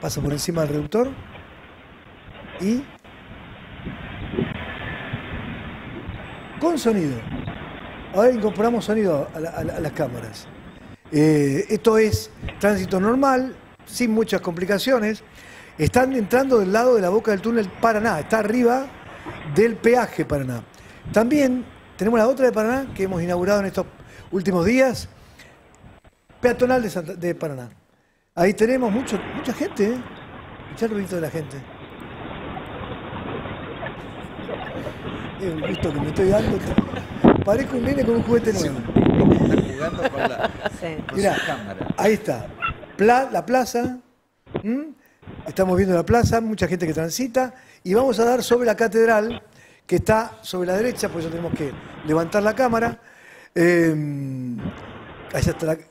Pasa por encima del reductor y con sonido. Ahora incorporamos sonido a, las cámaras. Eh, esto es tránsito normal, sin muchas complicaciones. Están entrando del lado de la boca del túnel Paraná, está arriba del peaje Paraná. También tenemos la otra de Paraná que hemos inaugurado en estos últimos días, peatonal de Paraná. Ahí tenemos mucho, mucha gente, ¿eh? de la gente. un que me estoy dando. Parezco un nene con un juguete nuevo. la cámara. Ahí está. la plaza. Estamos viendo la plaza, mucha gente que transita. Y vamos a dar sobre la catedral, que está sobre la derecha, por eso tenemos que levantar la cámara. Em,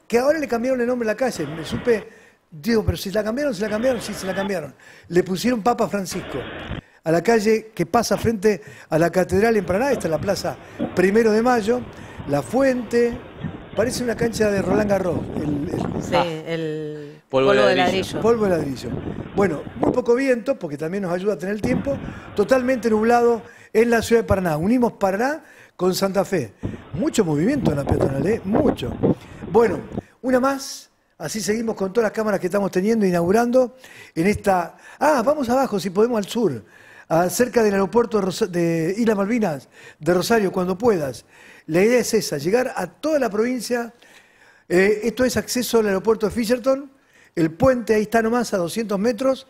que ahora le cambiaron el nombre a la calle. Me supe Digo, pero si la cambiaron, si la cambiaron, sí, se la cambiaron. Le pusieron Papa Francisco a la calle que pasa frente a la catedral en Paraná, esta es la plaza Primero de Mayo, La Fuente, parece una cancha de Roland Garros. El, sí, ah. el polvo, de, ladrillo. Polvo de ladrillo. Bueno, muy poco viento, porque también nos ayuda a tener el tiempo, totalmente nublado en la ciudad de Paraná. Unimos Paraná con Santa Fe. Mucho movimiento en la peatonal, ¿eh? mucho. Bueno, una más Así seguimos con todas las cámaras que estamos teniendo, inaugurando en esta... Ah, vamos abajo, si podemos al sur, ah, cerca del aeropuerto de, Isla Malvinas, de Rosario, cuando puedas. La idea es esa, llegar a toda la provincia. Eh, esto es acceso al aeropuerto de Fisherton, el puente ahí está nomás a 200 metros,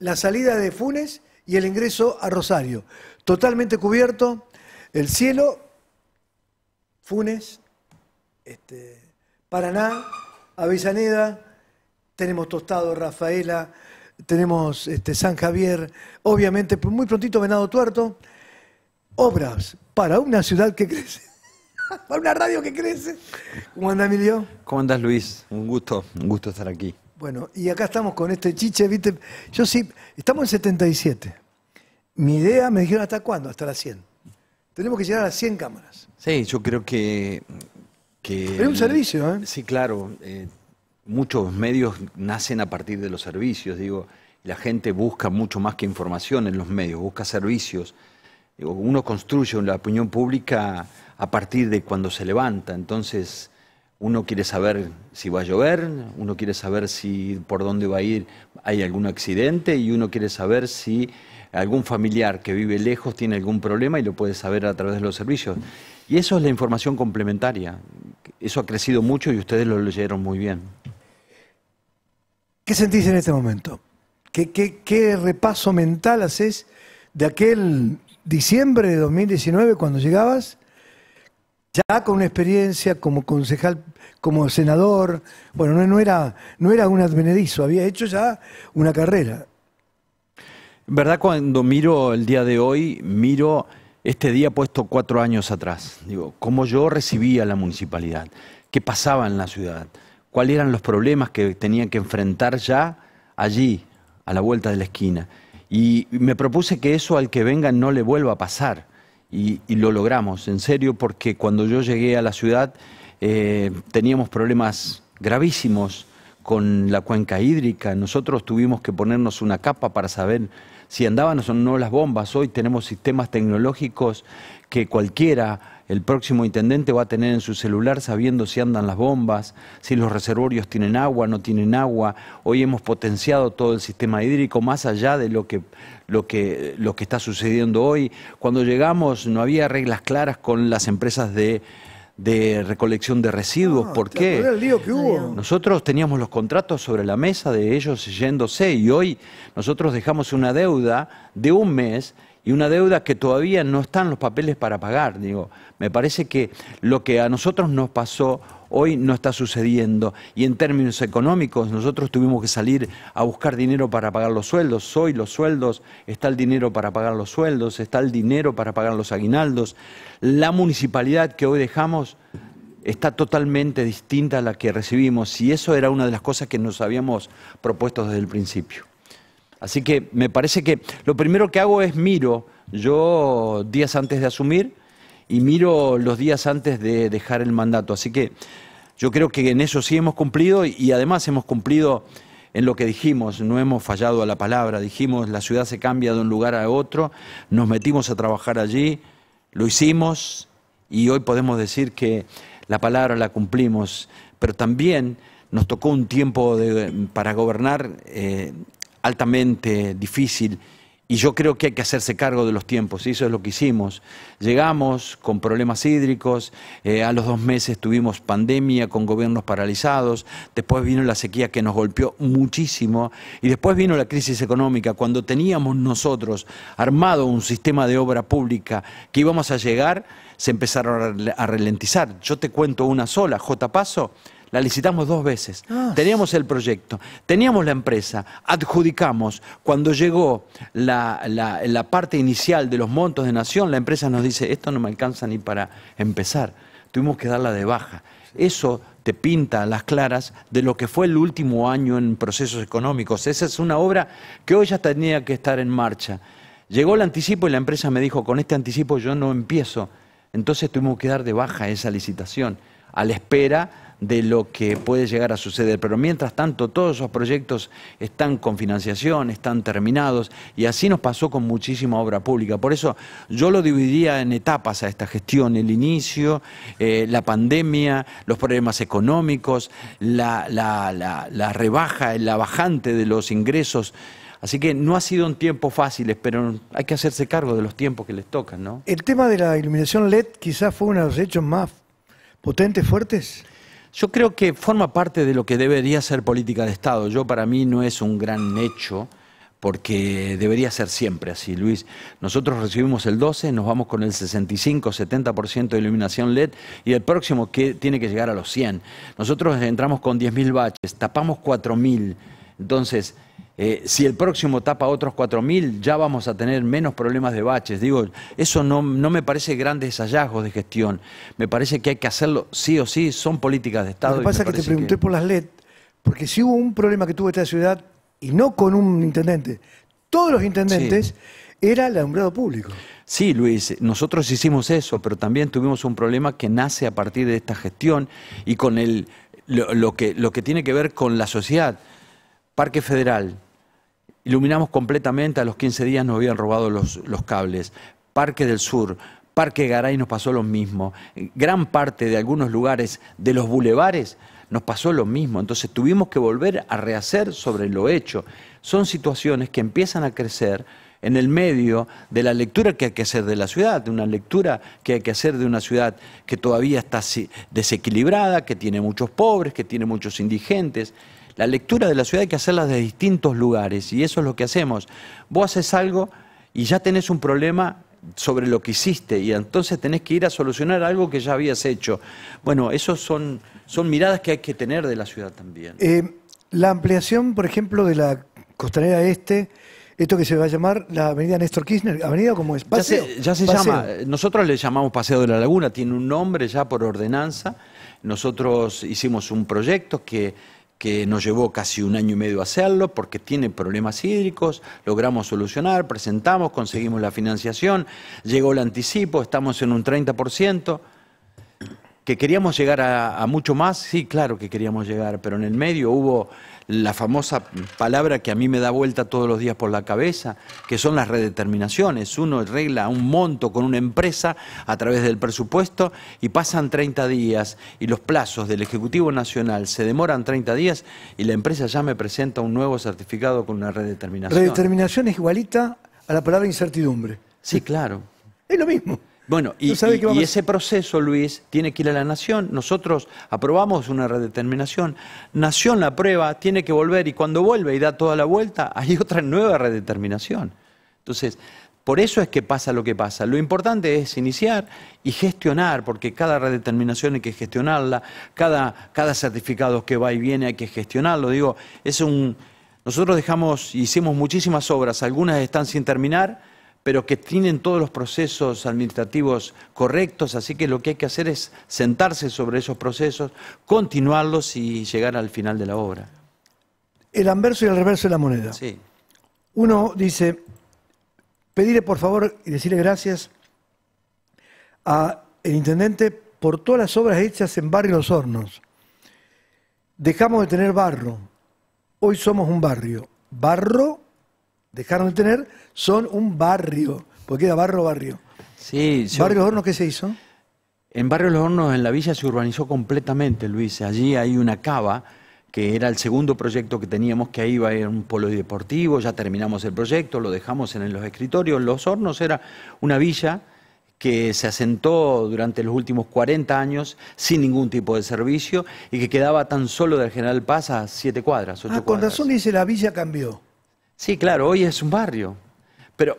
la salida de Funes y el ingreso a Rosario. Totalmente cubierto, el cielo, Funes, este, Paraná. Avellaneda, tenemos Tostado, Rafaela, tenemos este, San Javier, obviamente pues, muy prontito Venado Tuerto. Obras para una ciudad que crece, para una radio que crece. ¿Cómo andas, Emilio? ¿Cómo andas Luis? Un gusto, un gusto estar aquí. Bueno, y acá estamos con este chiche, viste, yo sí, estamos en 77. Mi idea, me dijeron, ¿hasta cuándo? Hasta las 100. Tenemos que llegar a las 100 cámaras. Sí, yo creo que es un servicio, ¿eh? Sí, claro. Eh, muchos medios nacen a partir de los servicios, digo. La gente busca mucho más que información en los medios, busca servicios. uno construye la opinión pública a partir de cuando se levanta. Entonces, uno quiere saber si va a llover, uno quiere saber si por dónde va a ir hay algún accidente y uno quiere saber si algún familiar que vive lejos tiene algún problema y lo puede saber a través de los servicios. Y eso es la información complementaria eso ha crecido mucho y ustedes lo leyeron muy bien. ¿Qué sentís en este momento? ¿Qué, repaso mental haces de aquel diciembre de 2019 cuando llegabas? ya con una experiencia como concejal, como senador, bueno, no, era, no era un advenedizo, había hecho ya una carrera. ¿Verdad? Cuando miro el día de hoy, miro este día puesto cuatro años atrás. Digo, cómo yo recibía la municipalidad, qué pasaba en la ciudad, cuáles eran los problemas que tenía que enfrentar ya allí, a la vuelta de la esquina. Y me propuse que eso al que venga no le vuelva a pasar. Y, lo logramos, en serio, porque cuando yo llegué a la ciudad eh, teníamos problemas gravísimos con la cuenca hídrica. Nosotros tuvimos que ponernos una capa para saber si andaban o no las bombas. Hoy tenemos sistemas tecnológicos que cualquiera, el próximo intendente va a tener en su celular sabiendo si andan las bombas, si los reservorios tienen agua, no tienen agua. Hoy hemos potenciado todo el sistema hídrico más allá de lo que, lo que, lo que está sucediendo hoy. Cuando llegamos no había reglas claras con las empresas de de recolección de residuos. Ah, ¿Por qué? que hubo. Nosotros teníamos los contratos sobre la mesa de ellos yéndose y hoy nosotros dejamos una deuda de un mes y una deuda que todavía no están los papeles para pagar. Digo, me parece que lo que a nosotros nos pasó hoy no está sucediendo. Y en términos económicos, nosotros tuvimos que salir a buscar dinero para pagar los sueldos. Hoy los sueldos, está el dinero para pagar los sueldos, está el dinero para pagar los aguinaldos. La municipalidad que hoy dejamos está totalmente distinta a la que recibimos y eso era una de las cosas que nos habíamos propuesto desde el principio. Así que me parece que lo primero que hago es miro, yo días antes de asumir, y miro los días antes de dejar el mandato. Así que yo creo que en eso sí hemos cumplido y además hemos cumplido en lo que dijimos, no hemos fallado a la palabra, dijimos la ciudad se cambia de un lugar a otro, nos metimos a trabajar allí, lo hicimos y hoy podemos decir que la palabra la cumplimos, pero también nos tocó un tiempo para gobernar eh, altamente difícil y yo creo que hay que hacerse cargo de los tiempos, y eso es lo que hicimos. Llegamos con problemas hídricos, eh, a los dos meses tuvimos pandemia con gobiernos paralizados, después vino la sequía que nos golpeó muchísimo, y después vino la crisis económica, cuando teníamos nosotros armado un sistema de obra pública que íbamos a llegar, se empezaron a ralentizar. Yo te cuento una sola, J. Paso, la licitamos dos veces. Ah, teníamos el proyecto, teníamos la empresa, adjudicamos. Cuando llegó la, la parte inicial de los montos de Nación, la empresa nos dice, esto no me alcanza ni para empezar. Tuvimos que darla de baja. Eso te pinta a las claras de lo que fue el último año en procesos económicos. Esa es una obra que hoy ya tenía que estar en marcha. Llegó el anticipo y la empresa me dijo, con este anticipo yo no empiezo. Entonces tuvimos que dar de baja esa licitación, a la espera de lo que puede llegar a suceder. Pero mientras tanto, todos esos proyectos están con financiación, están terminados, y así nos pasó con muchísima obra pública. Por eso yo lo dividía en etapas a esta gestión, el inicio, eh, la pandemia, los problemas económicos, la, la, la, rebaja, la bajante de los ingresos. Así que no ha sido un tiempo fácil, pero hay que hacerse cargo de los tiempos que les tocan, ¿no? El tema de la iluminación LED quizás fue uno de los hechos más potentes, fuertes. Yo creo que forma parte de lo que debería ser política de Estado. Yo para mí no es un gran hecho porque debería ser siempre así, Luis. Nosotros recibimos el 12, nos vamos con el 65, 70% de iluminación LED y el próximo que tiene que llegar a los 100. Nosotros entramos con 10.000 baches, tapamos 4.000. Entonces, eh, si el próximo tapa otros 4.000, ya vamos a tener menos problemas de baches. Digo, eso no, me parece grandes hallazgos de gestión. Me parece que hay que hacerlo sí o sí, son políticas de Estado. Lo que pasa es que te pregunté por las LED, porque si hubo un problema que tuvo esta ciudad, y no con un intendente, todos los intendentes, era el alumbrado público. Sí, Luis, nosotros hicimos eso, pero también tuvimos un problema que nace a partir de esta gestión y con el, lo que, lo que tiene que ver con la sociedad. Parque Federal, Iluminamos completamente, a los 15 días nos habían robado los, cables. Parque del Sur, Parque Garay nos pasó lo mismo. Gran parte de algunos lugares de los bulevares nos pasó lo mismo. Entonces tuvimos que volver a rehacer sobre lo hecho. Son situaciones que empiezan a crecer en el medio de la lectura que hay que hacer de la ciudad, de una lectura que hay que hacer de una ciudad que todavía está desequilibrada, que tiene muchos pobres, que tiene muchos indigentes. La lectura de la ciudad hay que hacerla de distintos lugares y eso es lo que hacemos. Vos haces algo y ya tenés un problema sobre lo que hiciste y entonces tenés que ir a solucionar algo que ya habías hecho. Bueno, esas son, son miradas que hay que tener de la ciudad también. Eh, la ampliación, por ejemplo, de la costanera este, esto que se va a llamar la avenida Néstor Kirchner, avenida como es, paseo. Ya se, llama, nosotros le llamamos Paseo de la Laguna, tiene un nombre ya por ordenanza. Nosotros hicimos un proyecto que que nos llevó casi un año y medio hacerlo porque tiene problemas hídricos, logramos solucionar, presentamos, conseguimos la financiación, llegó el anticipo, estamos en un 30%, que queríamos llegar a, a mucho más, sí, claro que queríamos llegar, pero en el medio hubo la famosa palabra que a mí me da vuelta todos los días por la cabeza, que son las redeterminaciones. Uno arregla un monto con una empresa a través del presupuesto y pasan 30 días y los plazos del Ejecutivo Nacional se demoran 30 días y la empresa ya me presenta un nuevo certificado con una redeterminación. Redeterminación es igualita a la palabra incertidumbre. Sí, claro. Es lo mismo. Bueno, y, ese proceso, Luis, tiene que ir a la Nación. Nosotros aprobamos una redeterminación. Nación la prueba, tiene que volver y cuando vuelve y da toda la vuelta, hay otra nueva redeterminación. Entonces, por eso es que pasa lo que pasa. Lo importante es iniciar y gestionar, porque cada redeterminación hay que gestionarla, cada, certificado que va y viene hay que gestionarlo. Digo, es un. Nosotros dejamos, hicimos muchísimas obras, algunas están sin terminar pero que tienen todos los procesos administrativos correctos, así que lo que hay que hacer es sentarse sobre esos procesos, continuarlos y llegar al final de la obra. El anverso y el reverso de la moneda. Sí. Uno dice, pedirle por favor y decirle gracias al intendente por todas las obras hechas en Barrio Los Hornos. Dejamos de tener barro. Hoy somos un barrio. Barro dejaron de tener son un barrio, porque era barrio, barrio. Sí, ¿Barrio Los Hornos qué se hizo? En Barrio Los Hornos, en la villa, se urbanizó completamente, Luis. Allí hay una cava que era el segundo proyecto que teníamos, que ahí iba a ir un polideportivo, ya terminamos el proyecto, lo dejamos en los escritorios. Los Hornos era una villa que se asentó durante los últimos 40 años sin ningún tipo de servicio y que quedaba tan solo del General Paz a siete cuadras, ah, con razón dice la villa cambió. Sí, claro, hoy es un barrio. Pero,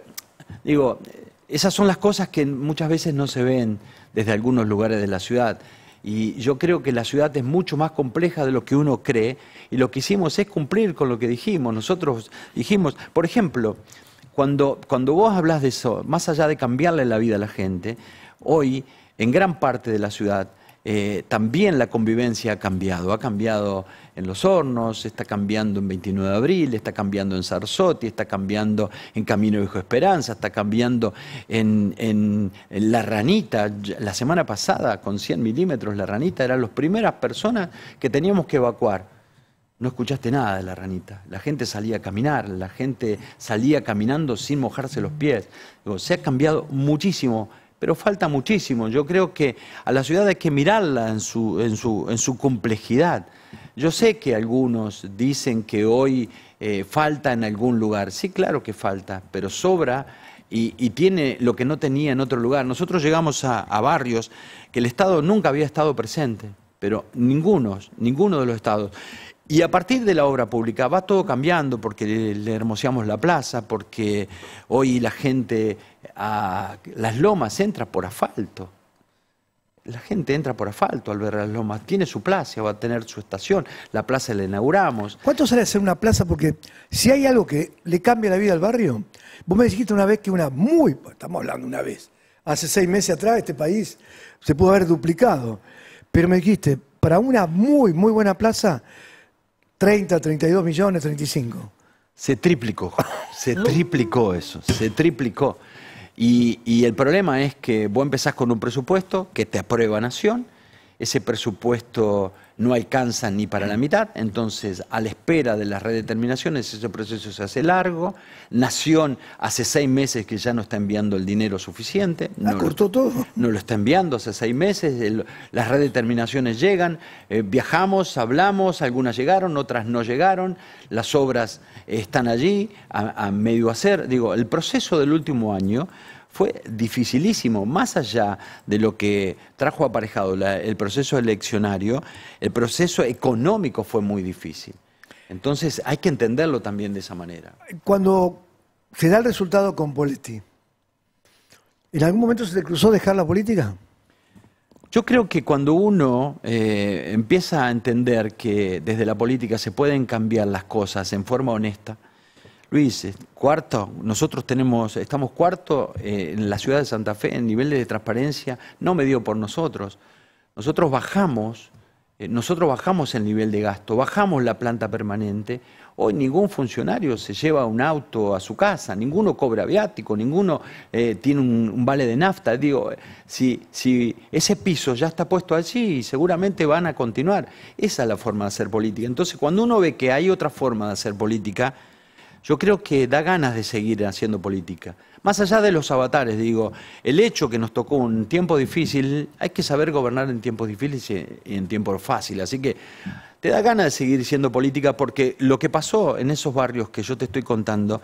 digo, esas son las cosas que muchas veces no se ven desde algunos lugares de la ciudad. Y yo creo que la ciudad es mucho más compleja de lo que uno cree y lo que hicimos es cumplir con lo que dijimos. Nosotros dijimos, por ejemplo, cuando, vos hablas de eso, más allá de cambiarle la vida a la gente, hoy en gran parte de la ciudad eh, también la convivencia ha cambiado. Ha cambiado en Los Hornos, está cambiando en 29 de abril, está cambiando en Sarsotti, está cambiando en Camino Hijo Esperanza, está cambiando en, La Ranita. La semana pasada, con 100 milímetros, La Ranita eran las primeras personas que teníamos que evacuar no escuchaste nada de la ranita. La gente salía a caminar, la gente salía caminando sin mojarse los pies. se ha cambiado muchísimo pero falta muchísimo. Yo creo que a la ciudad hay que mirarla en su, complejidad. Yo sé que algunos dicen que hoy eh, falta en algún lugar. Sí, claro que falta, pero sobra y, tiene lo que no tenía en otro lugar. Nosotros llegamos a, barrios que el Estado nunca había estado presente, pero ninguno, ninguno de los estados. Y a partir de la obra pública va todo cambiando porque le hermoseamos la plaza, porque hoy la gente a las lomas, entra por asfalto. La gente entra por asfalto al ver las lomas. Tiene su plaza, va a tener su estación. La plaza la inauguramos. ¿Cuánto sale hacer una plaza? Porque si hay algo que le cambia la vida al barrio, vos me dijiste una vez que una muy, estamos hablando una vez, hace seis meses atrás este país se pudo haber duplicado. Pero me dijiste, para una muy, muy buena plaza, 30, 32 millones, 35. Se triplicó, se triplicó eso, se triplicó. Y, el problema es que vos empezás con un presupuesto que te aprueba Nación, ese presupuesto no alcanzan ni para la mitad, entonces a la espera de las redeterminaciones ese proceso se hace largo, Nación hace seis meses que ya no está enviando el dinero suficiente, ah, no, lo, todo. no lo está enviando hace seis meses, las redeterminaciones llegan, eh, viajamos, hablamos, algunas llegaron, otras no llegaron, las obras están allí a medio hacer, digo, el proceso del último año fue dificilísimo, más allá de lo que trajo aparejado el proceso eleccionario, el proceso económico fue muy difícil. Entonces hay que entenderlo también de esa manera. Cuando se da el resultado con Politi, ¿en algún momento se le cruzó dejar la política? Yo creo que cuando uno eh, empieza a entender que desde la política se pueden cambiar las cosas en forma honesta, Luis, cuarto, nosotros tenemos, estamos cuarto eh, en la ciudad de Santa Fe en nivel de transparencia, no medido por nosotros. Nosotros bajamos, eh, nosotros bajamos el nivel de gasto, bajamos la planta permanente. Hoy ningún funcionario se lleva un auto a su casa, ninguno cobra viático, ninguno eh, tiene un, vale de nafta. Digo, si, si ese piso ya está puesto allí, y seguramente van a continuar. Esa es la forma de hacer política. Entonces, cuando uno ve que hay otra forma de hacer política, yo creo que da ganas de seguir haciendo política. Más allá de los avatares, digo, el hecho que nos tocó un tiempo difícil, hay que saber gobernar en tiempos difíciles y en tiempos fáciles. Así que te da ganas de seguir siendo política porque lo que pasó en esos barrios que yo te estoy contando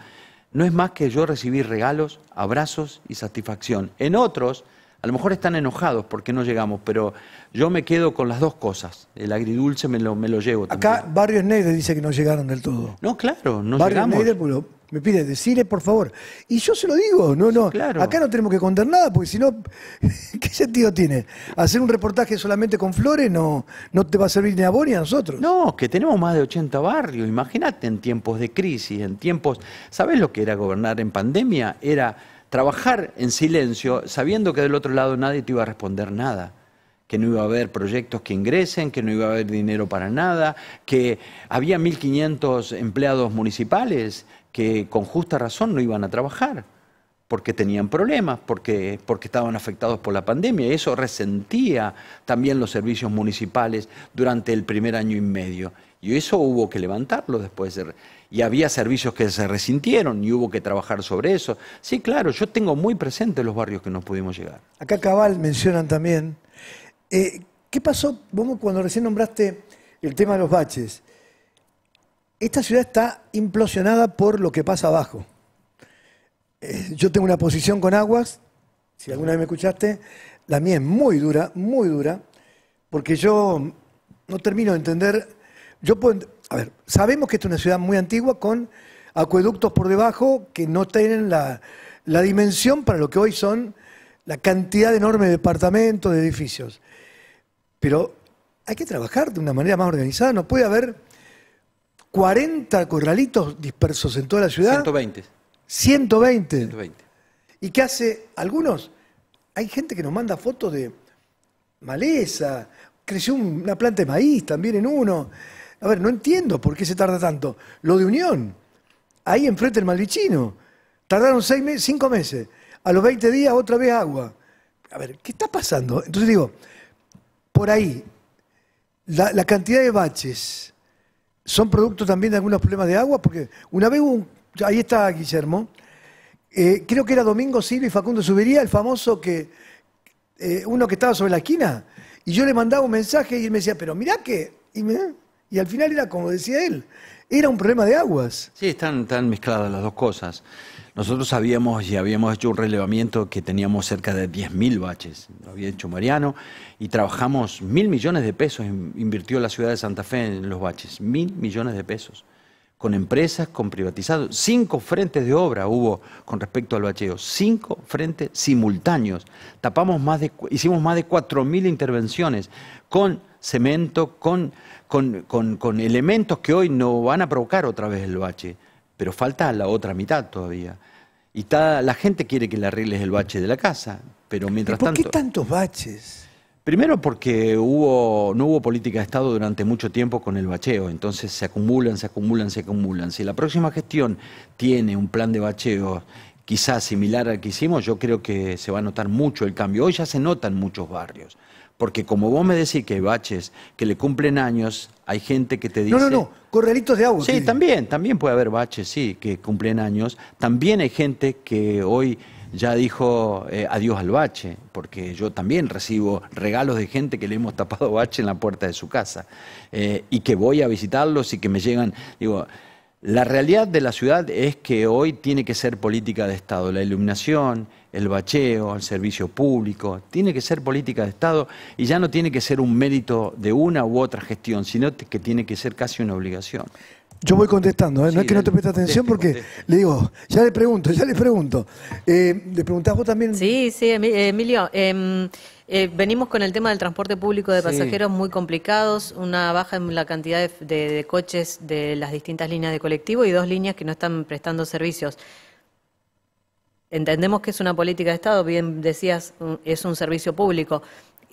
no es más que yo recibí regalos, abrazos y satisfacción. En otros a lo mejor están enojados porque no llegamos, pero yo me quedo con las dos cosas. El agridulce me lo, me lo llevo también. Acá Barrios Neide dice que no llegaron del todo. No, claro, no Barrios llegamos. Neide pues, me pide, decirle por favor. Y yo se lo digo, no, no. Acá no tenemos que contar nada porque si no, ¿qué sentido tiene? Hacer un reportaje solamente con flores no, no te va a servir ni a vos ni a nosotros. No, que tenemos más de 80 barrios. Imagínate en tiempos de crisis, en tiempos. sabes lo que era gobernar en pandemia? Era trabajar en silencio sabiendo que del otro lado nadie te iba a responder nada, que no iba a haber proyectos que ingresen, que no iba a haber dinero para nada, que había 1.500 empleados municipales que con justa razón no iban a trabajar porque tenían problemas, porque, porque estaban afectados por la pandemia. eso resentía también los servicios municipales durante el primer año y medio. Y eso hubo que levantarlo después. De y había servicios que se resintieron y hubo que trabajar sobre eso. Sí, claro, yo tengo muy presente los barrios que no pudimos llegar. Acá Cabal mencionan también. Eh, ¿Qué pasó, cuando recién nombraste el tema de los baches? Esta ciudad está implosionada por lo que pasa abajo. Eh, yo tengo una posición con aguas, si alguna vez me escuchaste, la mía es muy dura, muy dura, porque yo no termino de entender, yo puedo, a ver, sabemos que esta es una ciudad muy antigua con acueductos por debajo que no tienen la, dimensión para lo que hoy son la cantidad enorme de departamentos, de edificios. Pero hay que trabajar de una manera más organizada, no puede haber 40 corralitos dispersos en toda la ciudad. 120. 120. 120. ¿Y qué hace algunos? Hay gente que nos manda fotos de maleza, creció una planta de maíz también en uno. A ver, no entiendo por qué se tarda tanto. Lo de Unión, ahí enfrente el Malvichino, tardaron cinco meses. A los 20 días otra vez agua. A ver, ¿qué está pasando? Entonces digo, por ahí, la, cantidad de baches son producto también de algunos problemas de agua, porque una vez un, ahí está Guillermo, eh, creo que era Domingo Silva y Facundo Subiría, el famoso que, eh, uno que estaba sobre la esquina, y yo le mandaba un mensaje y él me decía, pero mirá que, y me, y al final era, como decía él, era un problema de aguas. Sí, están, tan mezcladas las dos cosas. Nosotros sabíamos y habíamos hecho un relevamiento que teníamos cerca de 10.000 baches, lo había hecho Mariano, y trabajamos mil millones de pesos, invirtió la ciudad de Santa Fe en los baches, mil millones de pesos, con empresas, con privatizados. Cinco frentes de obra hubo con respecto al bacheo, cinco frentes simultáneos. Tapamos más de, hicimos más de 4.000 intervenciones con cemento, con con, elementos que hoy no van a provocar otra vez el bache, pero falta la otra mitad todavía. Y la gente quiere que le arregles el bache de la casa, pero mientras tanto... ¿Por qué tantos baches? Primero porque no hubo política de Estado durante mucho tiempo con el bacheo, entonces se acumulan, se acumulan, se acumulan. Si la próxima gestión tiene un plan de bacheo quizás similar al que hicimos, yo creo que se va a notar mucho el cambio. Hoy ya se notan muchos barrios. Porque como vos me decís que hay baches que le cumplen años, hay gente que te dice... No, no, no, correritos de agua. Sí, también, también puede haber baches, sí, que cumplen años. También hay gente que hoy ya dijo eh, adiós al bache, porque yo también recibo regalos de gente que le hemos tapado bache en la puerta de su casa, eh, y que voy a visitarlos y que me llegan, digo, la realidad de la ciudad es que hoy tiene que ser política de Estado, la iluminación, el bacheo, el servicio público, tiene que ser política de Estado y ya no tiene que ser un mérito de una u otra gestión, sino que tiene que ser casi una obligación. Yo voy contestando, ¿eh? no es que no te preste atención porque le digo, ya le pregunto, ya le pregunto. Eh, ¿Le preguntás vos también? Sí, sí, Emilio. Em, eh, venimos con el tema del transporte público de pasajeros muy complicados, una baja en la cantidad de coches de las distintas líneas de colectivo y dos líneas que no están prestando servicios entendemos que es una política de Estado, bien decías, es un servicio público.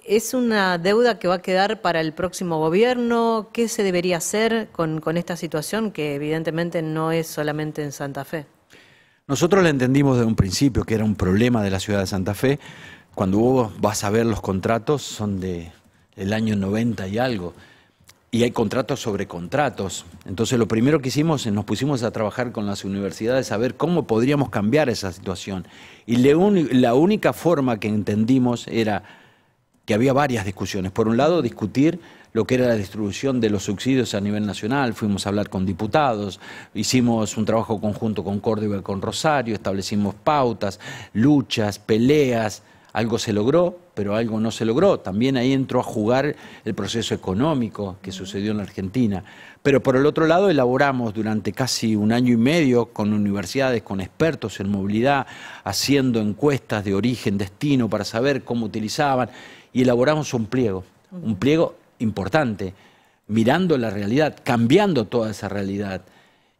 ¿Es una deuda que va a quedar para el próximo gobierno? ¿Qué se debería hacer con, esta situación que evidentemente no es solamente en Santa Fe? Nosotros la entendimos desde un principio que era un problema de la ciudad de Santa Fe. Cuando vos vas a ver los contratos son de el año 90 y algo y hay contratos sobre contratos. Entonces lo primero que hicimos, nos pusimos a trabajar con las universidades a ver cómo podríamos cambiar esa situación. Y la única forma que entendimos era que había varias discusiones. Por un lado, discutir lo que era la distribución de los subsidios a nivel nacional, fuimos a hablar con diputados, hicimos un trabajo conjunto con Córdoba y con Rosario, establecimos pautas, luchas, peleas. Algo se logró, pero algo no se logró. También ahí entró a jugar el proceso económico que sucedió en la Argentina. Pero por el otro lado, elaboramos durante casi un año y medio con universidades, con expertos en movilidad, haciendo encuestas de origen, destino, para saber cómo utilizaban, y elaboramos un pliego, un pliego importante, mirando la realidad, cambiando toda esa realidad.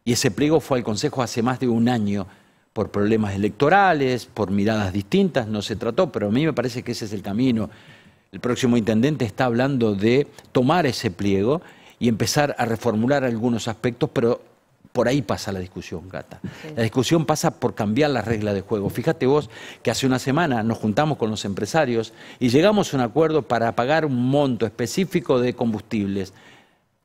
Y ese pliego fue al Consejo hace más de un año por problemas electorales, por miradas distintas, no se trató, pero a mí me parece que ese es el camino. El próximo intendente está hablando de tomar ese pliego y empezar a reformular algunos aspectos, pero por ahí pasa la discusión, gata. La discusión pasa por cambiar la regla de juego. Fíjate vos que hace una semana nos juntamos con los empresarios y llegamos a un acuerdo para pagar un monto específico de combustibles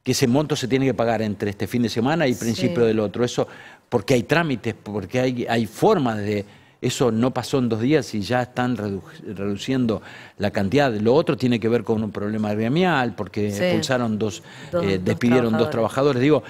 que ese monto se tiene que pagar entre este fin de semana y principio del otro. Eso porque hay trámites, porque hay, formas de... Eso no pasó en dos días y ya están reduciendo la cantidad. Lo otro tiene que ver con un problema gremial, porque expulsaron eh, dos, despidieron dos trabajadores. Digo,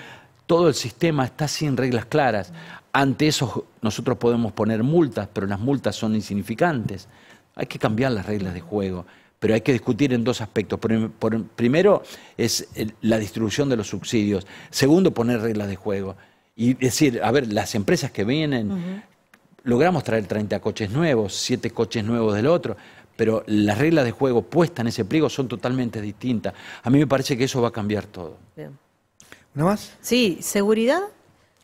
todo el sistema está sin reglas claras. Ante eso nosotros podemos poner multas, pero las multas son insignificantes. Hay que cambiar las reglas de juego pero hay que discutir en dos aspectos. Em, em, primero es la distribución de los subsidios. Segundo, poner reglas de juego. Y decir, a ver, las empresas que vienen, logramos traer 30 coches nuevos, 7 coches nuevos del otro, pero las reglas de juego puestas en ese pliego son totalmente distintas. A mí me parece que eso va a cambiar todo. más? Sí, seguridad.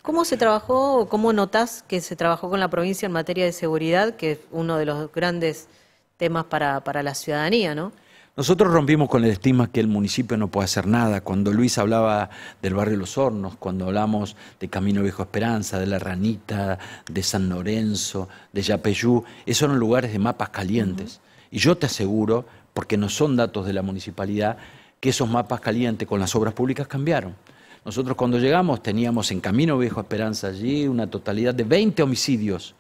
¿Cómo se trabajó, cómo notas que se trabajó con la provincia en materia de seguridad, que es uno de los grandes temas para, la ciudadanía, ¿no? Nosotros rompimos con el estigma que el municipio no puede hacer nada. Cuando Luis hablaba del barrio Los Hornos, cuando hablamos de Camino Viejo Esperanza, de La Ranita, de San Lorenzo, de Yapeyú, esos eran lugares de mapas calientes. Y yo te aseguro, porque no son datos de la municipalidad, que esos mapas calientes con las obras públicas cambiaron. Nosotros cuando llegamos teníamos en Camino Viejo Esperanza allí una totalidad de 20 homicidios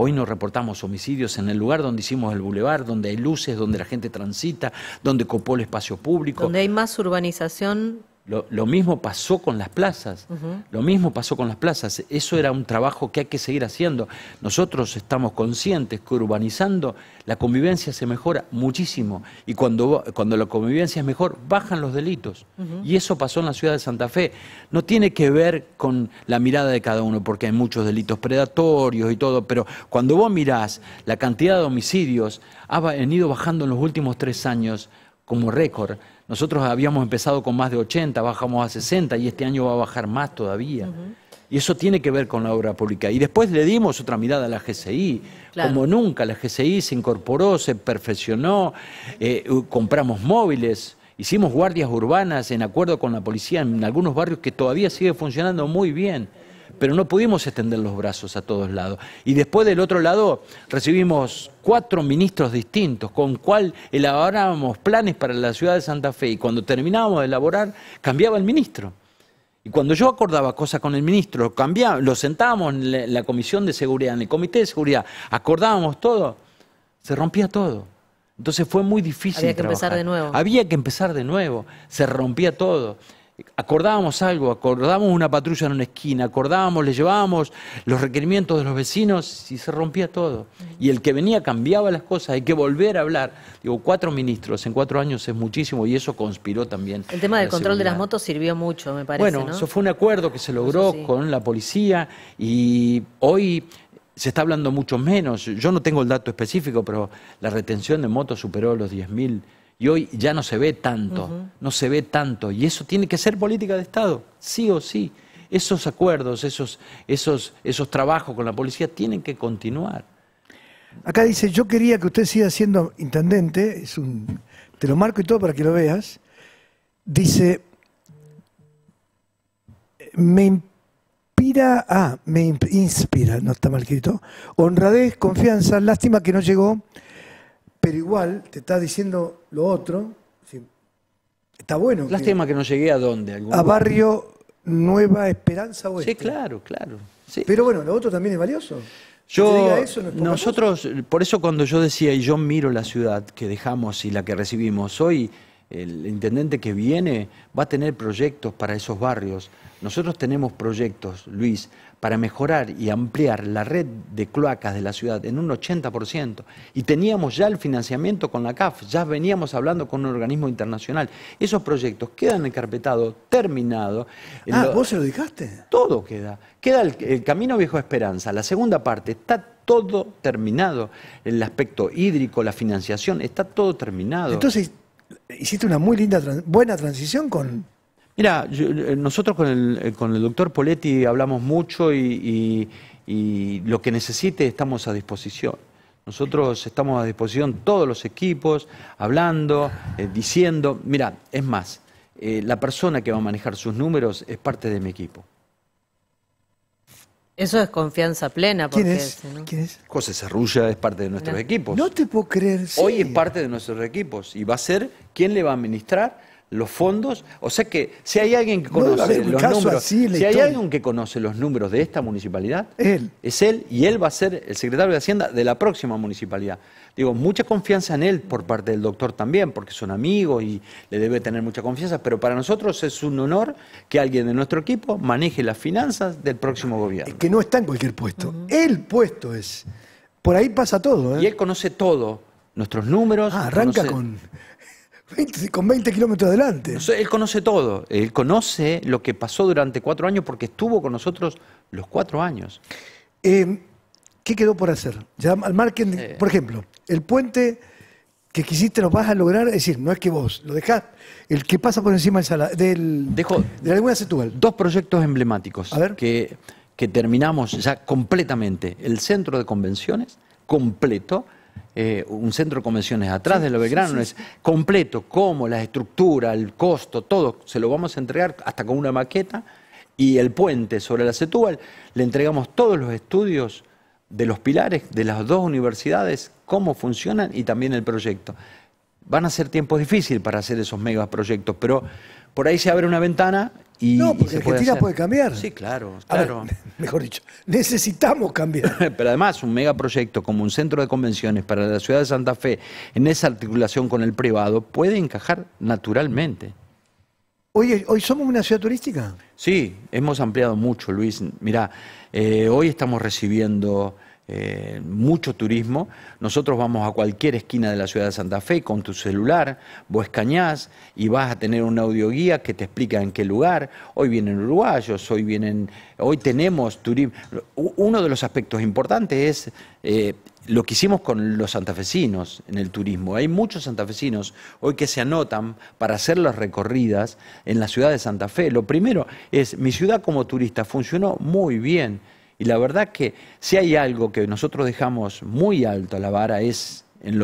Hoy nos reportamos homicidios en el lugar donde hicimos el bulevar, donde hay luces, donde la gente transita, donde copó el espacio público. Donde hay más urbanización lo, mismo pasó con las plazas, lo mismo pasó con las plazas. Eso era un trabajo que hay que seguir haciendo. Nosotros estamos conscientes que urbanizando la convivencia se mejora muchísimo y cuando, la convivencia es mejor, bajan los delitos. Y eso pasó en la ciudad de Santa Fe. No tiene que ver con la mirada de cada uno, porque hay muchos delitos predatorios y todo, pero cuando vos mirás la cantidad de homicidios, ha venido bajando en los últimos tres años como récord. Nosotros habíamos empezado con más de 80, bajamos a 60 y este año va a bajar más todavía. Y eso tiene que ver con la obra pública. Y después le dimos otra mirada a la GCI. Como nunca, la GCI se incorporó, se perfeccionó, eh, compramos móviles, hicimos guardias urbanas en acuerdo con la policía en algunos barrios que todavía sigue funcionando muy bien pero no pudimos extender los brazos a todos lados. Y después del otro lado recibimos cuatro ministros distintos, con cual elaborábamos planes para la ciudad de Santa Fe y cuando terminábamos de elaborar cambiaba el ministro. Y cuando yo acordaba cosas con el ministro, lo, lo sentábamos en la, comisión de seguridad, en el comité de seguridad, acordábamos todo, se rompía todo. Entonces fue muy difícil. Había que empezar de nuevo. Había que empezar de nuevo, se rompía todo acordábamos algo, acordábamos una patrulla en una esquina, acordábamos, le llevábamos los requerimientos de los vecinos y se rompía todo. Y el que venía cambiaba las cosas, hay que volver a hablar. Digo, cuatro ministros en cuatro años es muchísimo y eso conspiró también. El tema del control de las motos sirvió mucho, me parece. Bueno, eso fue un acuerdo que se logró con la policía y hoy se está hablando mucho menos. Yo no tengo el dato específico, pero la retención de motos superó los mil. Y hoy ya no se ve tanto, no se ve tanto. Y eso tiene que ser política de Estado, sí o sí. Esos acuerdos, esos, esos, esos trabajos con la policía tienen que continuar. Acá dice, yo quería que usted siga siendo intendente, es un, te lo marco y todo para que lo veas. Dice, me inspira, ah, me inspira, no está mal escrito, honradez, confianza, lástima que no llegó pero igual te está diciendo lo otro. Está bueno. Lástima que, no llegué a dónde. a barrio Nueva Esperanza Oeste. Sí, claro, claro. Pero bueno, lo otro también es valioso. Yo, nosotros, por eso cuando yo decía, y yo miro la ciudad que dejamos y la que recibimos, hoy el intendente que viene va a tener proyectos para esos barrios. Nosotros tenemos proyectos, Luis para mejorar y ampliar la red de cloacas de la ciudad en un 80%. Y teníamos ya el financiamiento con la CAF, ya veníamos hablando con un organismo internacional. Esos proyectos quedan encarpetados, terminados. Ah, ¿vos se lo dijiste? Todo queda. Queda el, Camino Viejo Esperanza, la segunda parte, está todo terminado. El aspecto hídrico, la financiación, está todo terminado. Entonces, hiciste una muy linda, buena transición con Mira, eh, nosotros eh, con el, doctor Poletti hablamos mucho y, lo que necesite estamos a disposición. Nosotros estamos a disposición todos los equipos, hablando, eh, diciendo. Mira, es más, la persona que va a manejar sus números es parte de mi equipo. Eso es confianza plena. Porque ¿Quién es? es? José Cerrulla es parte de nuestros equipos. No te puedo creer. Hoy es parte de nuestros equipos y va a ser quien le va a administrar los fondos. O sea que si hay alguien que conoce los números, si hay alguien que conoce los números de esta municipalidad, él. es él y él va a ser el secretario de Hacienda de la próxima municipalidad. Digo, mucha confianza en él por parte del doctor también, porque son amigos y le debe tener mucha confianza, pero para nosotros es un honor que alguien de nuestro equipo maneje las finanzas del próximo gobierno. Es que no está en cualquier puesto, el puesto es. Por ahí pasa todo. ¿eh? Y él conoce todo, nuestros números. Ah, arranca con con 20 kilómetros adelante. Él conoce todo. Él conoce lo que pasó durante cuatro años porque estuvo con nosotros los cuatro años. Eh, ¿Qué quedó por hacer? al eh. por ejemplo, el puente que quisiste lo vas a lograr, es decir, no es que vos lo dejás, el que pasa por encima del, Dejo de la Laguna Setúbal. Dos proyectos emblemáticos Que, que terminamos ya completamente. El centro de convenciones completo eh, un centro de convenciones atrás de lo Belgrano, es completo, como la estructura, el costo, todo, se lo vamos a entregar hasta con una maqueta y el puente sobre la Setúbal, le entregamos todos los estudios de los pilares de las dos universidades, cómo funcionan y también el proyecto. Van a ser tiempos difíciles para hacer esos megaproyectos, pero por ahí se abre una ventana y. No, porque Argentina puede, cambiar. Sí, claro, claro. mejor dicho, necesitamos cambiar. Pero además, un megaproyecto como un centro de convenciones para la ciudad de Santa Fe, en esa articulación con el privado, puede encajar naturalmente. Hoy, hoy somos una ciudad turística. Sí, hemos ampliado mucho, Luis. Mirá, eh, hoy estamos recibiendo eh, mucho turismo. Nosotros vamos a cualquier esquina de la ciudad de Santa Fe con tu celular, vos escañás y vas a tener un audioguía que te explica en qué lugar. Hoy vienen uruguayos, hoy vienen, hoy tenemos turismo. Uno de los aspectos importantes es eh, lo que hicimos con los santafesinos en el turismo. Hay muchos santafesinos hoy que se anotan para hacer las recorridas en la ciudad de Santa Fe. Lo primero es, mi ciudad como turista funcionó muy bien y la verdad que si hay algo que nosotros dejamos muy alto a la vara es en,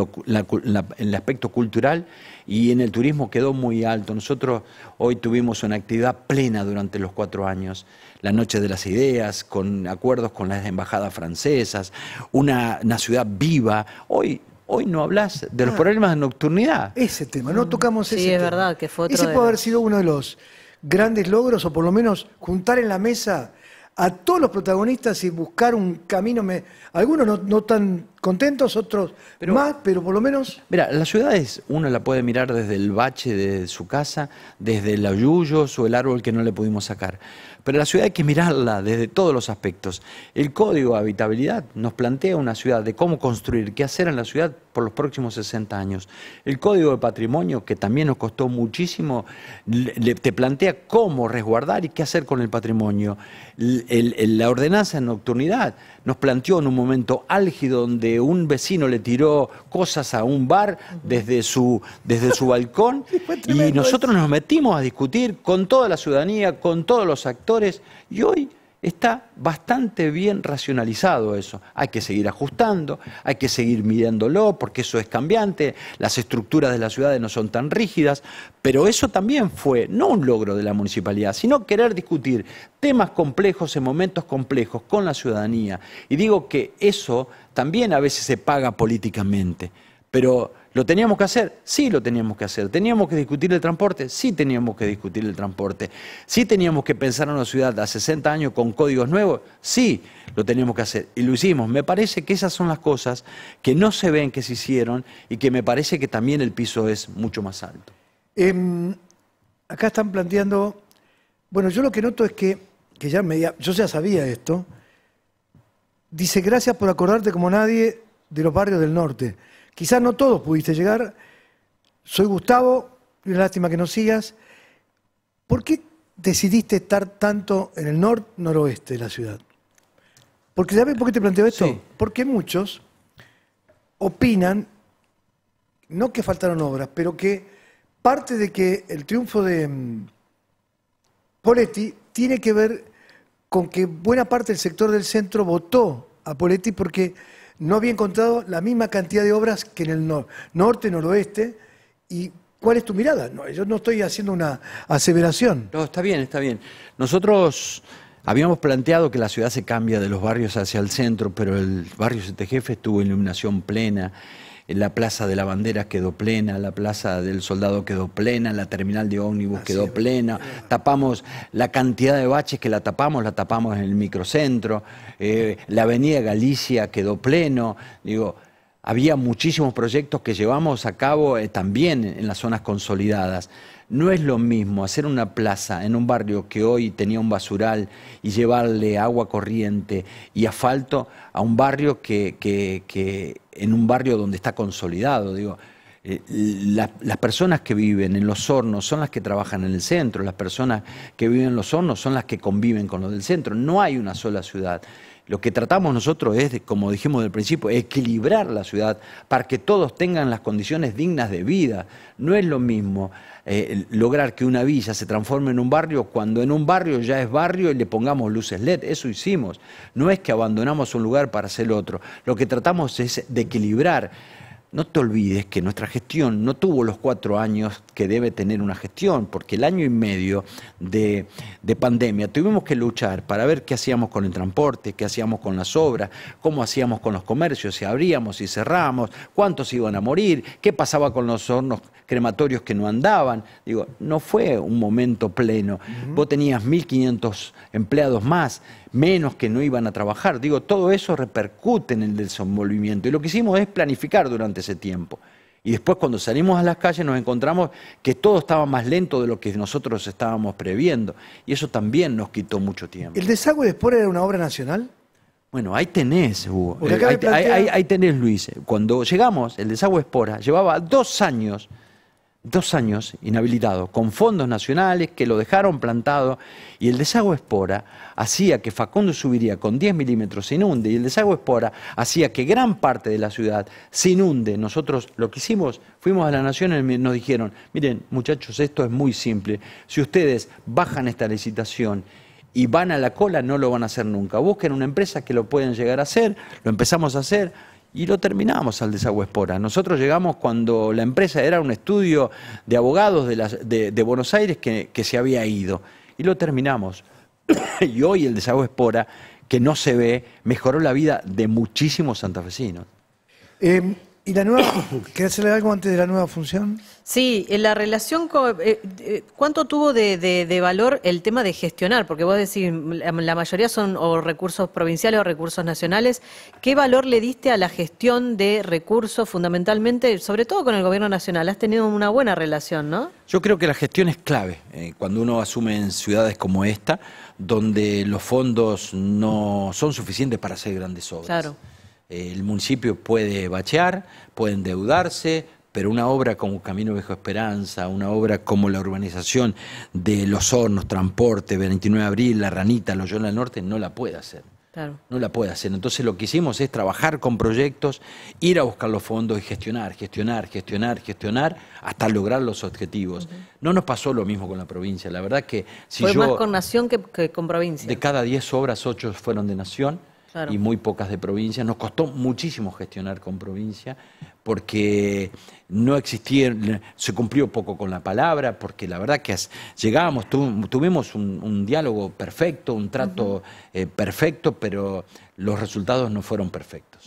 el aspecto cultural y en el turismo quedó muy alto. Nosotros hoy tuvimos una actividad plena durante los cuatro años, la Noche de las Ideas, con acuerdos con las embajadas francesas, una, ciudad viva. Hoy hoy no hablas de los ah. problemas de nocturnidad. Ese tema, no tocamos ese tema. Sí, es verdad que fue Ese puede haber sido uno de los grandes logros, o por lo menos juntar en la mesa a todos los protagonistas y buscar un camino. Me, algunos no, no tan contentos, otros pero, más, pero por lo menos... Mira, la ciudad es... uno la puede mirar desde el bache de su casa, desde el yuyos o el árbol que no le pudimos sacar. Pero la ciudad hay que mirarla desde todos los aspectos. El código de habitabilidad nos plantea una ciudad de cómo construir, qué hacer en la ciudad por los próximos 60 años. El código de patrimonio, que también nos costó muchísimo, te plantea cómo resguardar y qué hacer con el patrimonio. la ordenanza de nocturnidad nos planteó en un momento álgido donde un vecino le tiró cosas a un bar desde su, desde su balcón y nosotros nos metimos a discutir con toda la ciudadanía, con todos los actores y hoy está bastante bien racionalizado eso. Hay que seguir ajustando, hay que seguir midiéndolo, porque eso es cambiante, las estructuras de las ciudades no son tan rígidas, pero eso también fue no un logro de la municipalidad, sino querer discutir temas complejos en momentos complejos con la ciudadanía. Y digo que eso también a veces se paga políticamente, pero ¿Lo teníamos que hacer? Sí, lo teníamos que hacer. ¿Teníamos que discutir el transporte? Sí, teníamos que discutir el transporte. ¿Sí teníamos que pensar en una ciudad de a 60 años con códigos nuevos? Sí, lo teníamos que hacer. Y lo hicimos. Me parece que esas son las cosas que no se ven que se hicieron y que me parece que también el piso es mucho más alto. Em, acá están planteando, bueno, yo lo que noto es que, que ya yo ya sabía esto, dice gracias por acordarte como nadie de los barrios del norte. Quizás no todos pudiste llegar. Soy Gustavo, una lástima que no sigas. ¿Por qué decidiste estar tanto en el norte, noroeste de la ciudad? Porque, ¿Sabes por qué te planteo esto? Porque muchos opinan, no que faltaron obras, pero que parte de que el triunfo de mm, Poletti tiene que ver con que buena parte del sector del centro votó a Poletti porque no había encontrado la misma cantidad de obras que en el norte, noroeste. ¿Y cuál es tu mirada? No, yo no estoy haciendo una aseveración. No, está bien, está bien. Nosotros habíamos planteado que la ciudad se cambia de los barrios hacia el centro, pero el barrio Sete Jefe tuvo iluminación plena la Plaza de la Bandera quedó plena, la Plaza del Soldado quedó plena, la terminal de ómnibus quedó plena, tapamos la cantidad de baches que la tapamos, la tapamos en el microcentro, eh, la Avenida Galicia quedó pleno, digo, había muchísimos proyectos que llevamos a cabo eh, también en las zonas consolidadas. No es lo mismo hacer una plaza en un barrio que hoy tenía un basural y llevarle agua corriente y asfalto a un barrio que, en un barrio donde está consolidado. Digo, eh, las personas que viven en los hornos son las que trabajan en el centro, las personas que viven en los hornos son las que conviven con los del centro. No hay una sola ciudad. Lo que tratamos nosotros es, como dijimos del principio, equilibrar la ciudad para que todos tengan las condiciones dignas de vida. No es lo mismo eh, lograr que una villa se transforme en un barrio cuando en un barrio ya es barrio y le pongamos luces LED. Eso hicimos. No es que abandonamos un lugar para hacer otro. Lo que tratamos es de equilibrar no te olvides que nuestra gestión no tuvo los cuatro años que debe tener una gestión, porque el año y medio de, pandemia tuvimos que luchar para ver qué hacíamos con el transporte, qué hacíamos con las obras, cómo hacíamos con los comercios, si abríamos, si cerramos, cuántos iban a morir, qué pasaba con los hornos crematorios que no andaban. Digo, no fue un momento pleno. Vos tenías 1.500 empleados más menos que no iban a trabajar. Digo, todo eso repercute en el desenvolvimiento. Y lo que hicimos es planificar durante ese tiempo. Y después cuando salimos a las calles nos encontramos que todo estaba más lento de lo que nosotros estábamos previendo. Y eso también nos quitó mucho tiempo. ¿El desagüe de era una obra nacional? Bueno, ahí tenés, Hugo. Eh, ahí, tenés, Luis. Cuando llegamos, el desagüe Espora llevaba dos años dos años inhabilitado, con fondos nacionales que lo dejaron plantado y el desagüe espora hacía que Facundo subiría con 10 milímetros se inunde y el desagüe espora hacía que gran parte de la ciudad se inunde. Nosotros lo que hicimos, fuimos a la Nación y nos dijeron, miren muchachos, esto es muy simple, si ustedes bajan esta licitación y van a la cola, no lo van a hacer nunca. Busquen una empresa que lo pueden llegar a hacer, lo empezamos a hacer, y lo terminamos al desagüe espora. Nosotros llegamos cuando la empresa era un estudio de abogados de, Buenos Aires que, se había ido y lo terminamos. y hoy el desagüe espora, que no se ve, mejoró la vida de muchísimos santafesinos. Eh, ¿Y la nueva? ¿Querés hacerle algo antes de la nueva función? Sí, en la relación, con, eh, eh, ¿cuánto tuvo de, valor el tema de gestionar? Porque vos decís, la mayoría son o recursos provinciales o recursos nacionales. ¿Qué valor le diste a la gestión de recursos fundamentalmente, sobre todo con el gobierno nacional? Has tenido una buena relación, ¿no? Yo creo que la gestión es clave. Eh, cuando uno asume en ciudades como esta, donde los fondos no son suficientes para hacer grandes obras. Claro. El municipio puede bachear, puede endeudarse, pero una obra como Camino Viejo Esperanza, una obra como la urbanización de Los Hornos, Transporte, 29 de Abril, La Ranita, Loyola del Norte, no la puede hacer. Claro. No la puede hacer. Entonces lo que hicimos es trabajar con proyectos, ir a buscar los fondos y gestionar, gestionar, gestionar, gestionar, hasta lograr los objetivos. No nos pasó lo mismo con la provincia. La verdad que si Fue más con nación que, que, con provincia. De cada 10 obras, 8 fueron de nación y muy pocas de provincias Nos costó muchísimo gestionar con provincia porque no existía, se cumplió poco con la palabra, porque la verdad que llegábamos, tuvimos un, diálogo perfecto, un trato eh, perfecto, pero los resultados no fueron perfectos.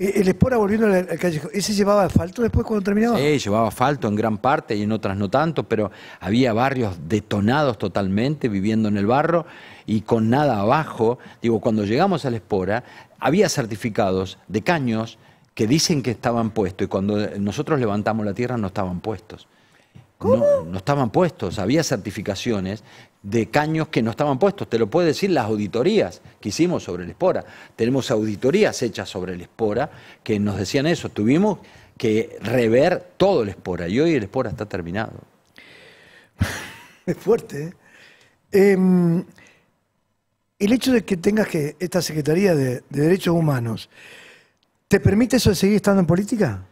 Eh, el Espora volviendo al callejón, ¿ese llevaba asfalto después cuando terminaba? Sí, llevaba asfalto en gran parte y en otras no tanto, pero había barrios detonados totalmente, viviendo en el barro y con nada abajo. Digo, cuando llegamos al Espora, había certificados de caños que dicen que estaban puestos y cuando nosotros levantamos la tierra no estaban puestos. No, no, estaban puestos, había certificaciones de caños que no estaban puestos, te lo puede decir las auditorías que hicimos sobre el espora. Tenemos auditorías hechas sobre el espora que nos decían eso, tuvimos que rever todo el espora y hoy el espora está terminado. Es fuerte. ¿eh? Em, el hecho de que tengas que esta Secretaría de, de Derechos Humanos, ¿te permite eso de seguir estando en política?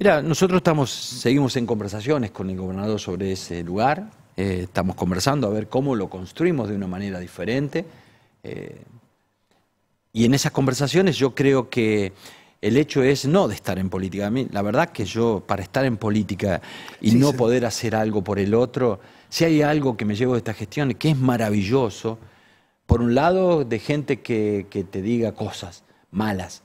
Mira, nosotros estamos, seguimos en conversaciones con el gobernador sobre ese lugar, eh, estamos conversando a ver cómo lo construimos de una manera diferente. Eh, y en esas conversaciones yo creo que el hecho es no de estar en política. la verdad que yo, para estar en política y no poder hacer algo por el otro, si hay algo que me llevo de esta gestión, que es maravilloso, por un lado, de gente que te diga cosas malas,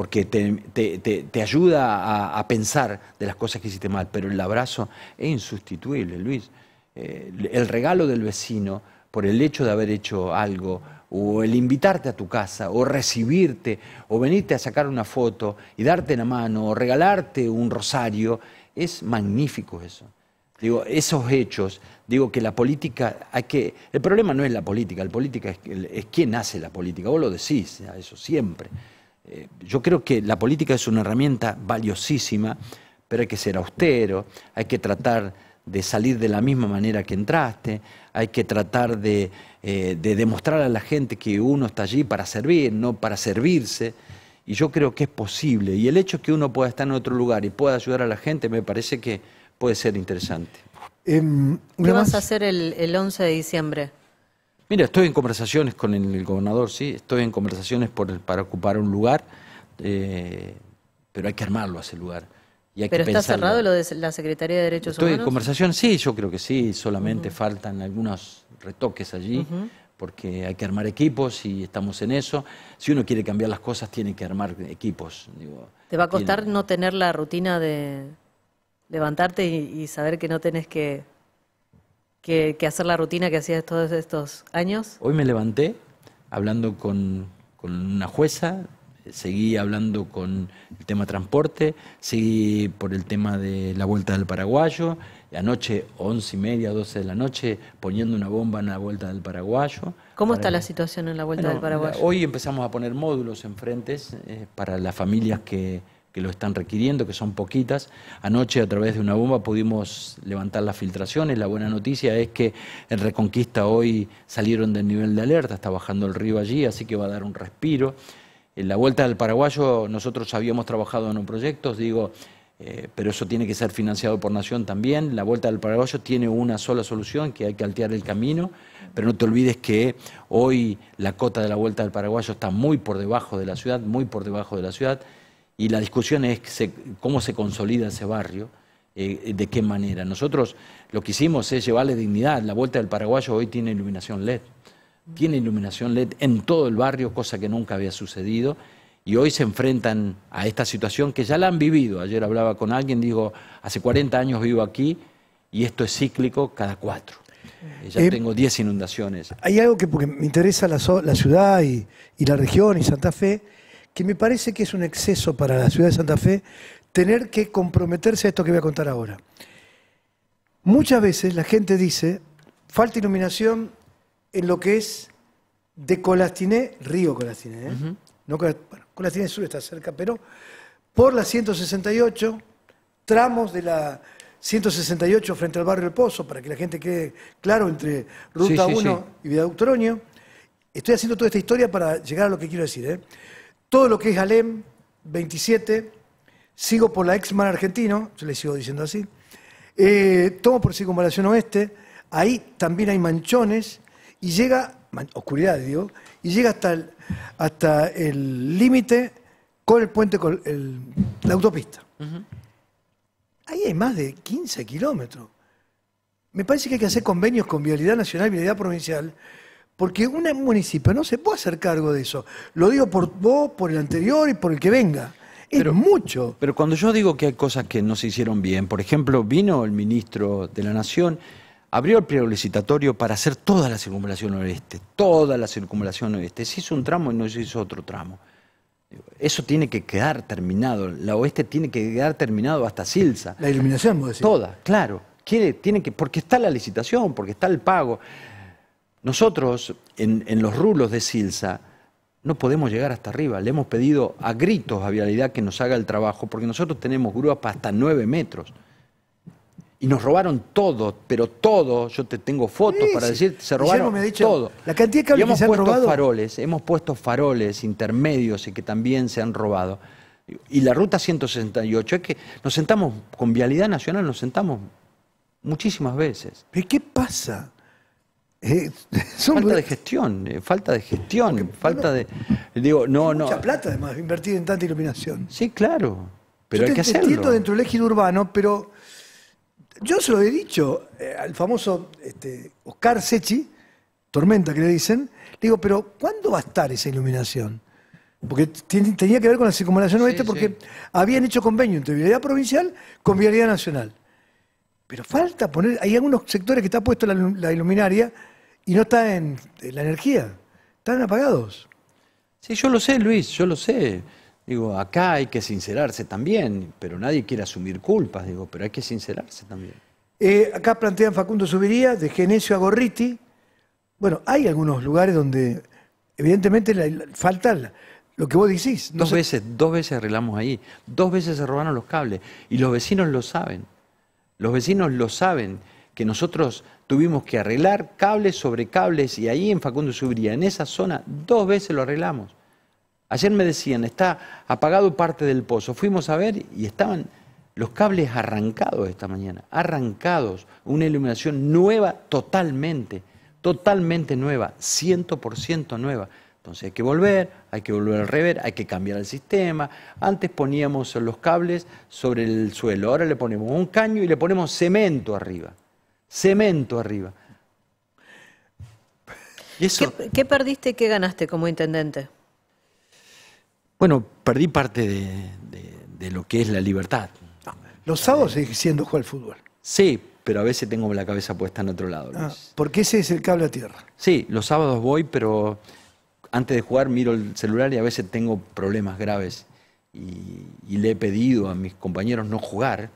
porque te, ayuda a, pensar de las cosas que hiciste mal, pero el abrazo es insustituible, Luis. Eh, el regalo del vecino por el hecho de haber hecho algo, o el invitarte a tu casa, o recibirte, o venirte a sacar una foto y darte la mano, o regalarte un rosario, es magnífico eso. Digo, esos hechos, digo que la política, hay que, el problema no es la política, la política es, es quién hace la política, vos lo decís, a eso siempre. Eh, yo creo que la política es una herramienta valiosísima, pero hay que ser austero, hay que tratar de salir de la misma manera que entraste, hay que tratar de, eh, demostrar a la gente que uno está allí para servir, no para servirse. Y yo creo que es posible. Y el hecho de que uno pueda estar en otro lugar y pueda ayudar a la gente me parece que puede ser interesante. Em, ¿Qué vas a hacer el 11 de diciembre? Mira, estoy en conversaciones con el, gobernador, sí, estoy en conversaciones por para ocupar un lugar, eh, pero hay que armarlo a ese lugar. ¿Pero está cerrado lo de la Secretaría de Derechos Humanos? Estoy en conversación, sí, yo creo que sí, solamente faltan algunos retoques allí, porque hay que armar equipos y estamos en eso. Si uno quiere cambiar las cosas, tiene que armar equipos. ¿Te va a costar no tener la rutina de levantarte y, y saber que no tenés que que, hacer la rutina que hacías todos estos años? Hoy me levanté hablando con, una jueza, seguí hablando con el tema transporte, seguí por el tema de la vuelta del paraguayo, anoche once y media, 12 de la noche, poniendo una bomba en la vuelta del paraguayo. ¿Cómo está la situación en la vuelta del paraguayo? Hoy empezamos a poner módulos en frentes eh, para las familias que que lo están requiriendo, que son poquitas. Anoche a través de una bomba pudimos levantar las filtraciones. La buena noticia es que en Reconquista hoy salieron del nivel de alerta, está bajando el río allí, así que va a dar un respiro. En la vuelta del Paraguayo nosotros habíamos trabajado en un proyecto, digo, eh, pero eso tiene que ser financiado por Nación también. La vuelta del Paraguayo tiene una sola solución, que hay que altear el camino, pero no te olvides que hoy la cota de la vuelta del Paraguayo está muy por debajo de la ciudad, muy por debajo de la ciudad. Y la discusión es cómo se consolida ese barrio, eh, de qué manera. Nosotros lo que hicimos es llevarle dignidad. La Vuelta del Paraguayo hoy tiene iluminación LED. Tiene iluminación LED en todo el barrio, cosa que nunca había sucedido. Y hoy se enfrentan a esta situación que ya la han vivido. Ayer hablaba con alguien, digo, hace 40 años vivo aquí y esto es cíclico cada cuatro. Eh, ya eh, tengo 10 inundaciones. Hay algo que me interesa la, ciudad y, la región y Santa Fe, que me parece que es un exceso para la ciudad de Santa Fe tener que comprometerse a esto que voy a contar ahora. Muchas veces la gente dice, falta iluminación en lo que es de Colastiné, Río Colastiné, ¿eh? no, Colastiné Sur está cerca, pero por la 168, tramos de la 168 frente al barrio El Pozo, para que la gente quede claro entre Ruta uno y 1 de y Estoy haciendo toda esta historia para llegar a lo que quiero decir. ¿eh? todo lo que es Alem, 27, sigo por la Exman Argentino, se le sigo diciendo así, eh, tomo por circunvalación oeste, ahí también hay manchones y llega, oscuridad digo, y llega hasta el, hasta límite con el puente, con la autopista. Ahí hay más de 15 kilómetros. Me parece que hay que hacer convenios con Vialidad Nacional, Vialidad Provincial, porque un municipio no se puede hacer cargo de eso. Lo digo por vos, por el anterior y por el que venga. pero, mucho. Pero cuando yo digo que hay cosas que no se hicieron bien, por ejemplo, vino el ministro de la Nación, abrió el prelicitatorio licitatorio para hacer toda la circunvalación oeste, toda la circunvalación oeste. Se hizo un tramo y no se hizo otro tramo. Eso tiene que quedar terminado. La oeste tiene que quedar terminado hasta Silsa. La iluminación, vos decís. Toda, claro. que, porque está la licitación, porque está el pago. Nosotros, en, los rulos de Silsa, no podemos llegar hasta arriba. Le hemos pedido a gritos a Vialidad que nos haga el trabajo, porque nosotros tenemos grúas para hasta nueve metros. Y nos robaron todo, pero todo, yo te tengo fotos para decir, se robaron todo. La cantidad y hemos puesto faroles, hemos puesto faroles intermedios y que también se han robado. Y la ruta 168, es que nos sentamos con Vialidad Nacional, nos sentamos muchísimas veces. ¿Pero qué pasa? Eh, eh, falta de gestión, falta de gestión, falta de. Digo, no, no. Mucha plata, además, invertir en tanta iluminación. Sí, claro. Pero hay que hacerlo. Entiendo dentro del ejido urbano, pero yo se lo he dicho eh, al famoso este, Oscar Sechi, Tormenta que le dicen, le digo, pero ¿cuándo va a estar esa iluminación? Porque tenía que ver con la circunvalación oeste, porque habían hecho convenio entre vialidad provincial con vialidad nacional. Pero falta poner, hay algunos sectores que está puesto la iluminaria, y no está en, la energía, están apagados. Sí, yo lo sé, Luis, yo lo sé. Digo, acá hay que sincerarse también, pero nadie quiere asumir culpas, digo, pero hay que sincerarse también. Eh, acá plantean Facundo Subiría, de Genesio a Gorriti. Bueno, hay algunos lugares donde evidentemente falta lo que vos decís. dos veces, dos veces arreglamos ahí, dos veces se robaron los cables y los vecinos lo saben. Los vecinos lo saben que nosotros tuvimos que arreglar cables sobre cables y ahí en Facundo Subiría, en esa zona, dos veces lo arreglamos. Ayer me decían, está apagado parte del pozo. Fuimos a ver y estaban los cables arrancados esta mañana, arrancados, una iluminación nueva totalmente, totalmente nueva, 100% nueva. Entonces hay que volver, hay que volver al rever, hay que cambiar el sistema. Antes poníamos los cables sobre el suelo, ahora le ponemos un caño y le ponemos cemento arriba cemento arriba. ¿Qué, perdiste y qué ganaste como intendente? Bueno, perdí parte de, lo que es la libertad. Ah, los sábados eh, siendo jugar al fútbol. Sí, pero a veces tengo la cabeza puesta en otro lado. Ah, porque ese es el cable a tierra. Sí, los sábados voy, pero antes de jugar miro el celular y a veces tengo problemas graves. y le he pedido a mis compañeros no jugar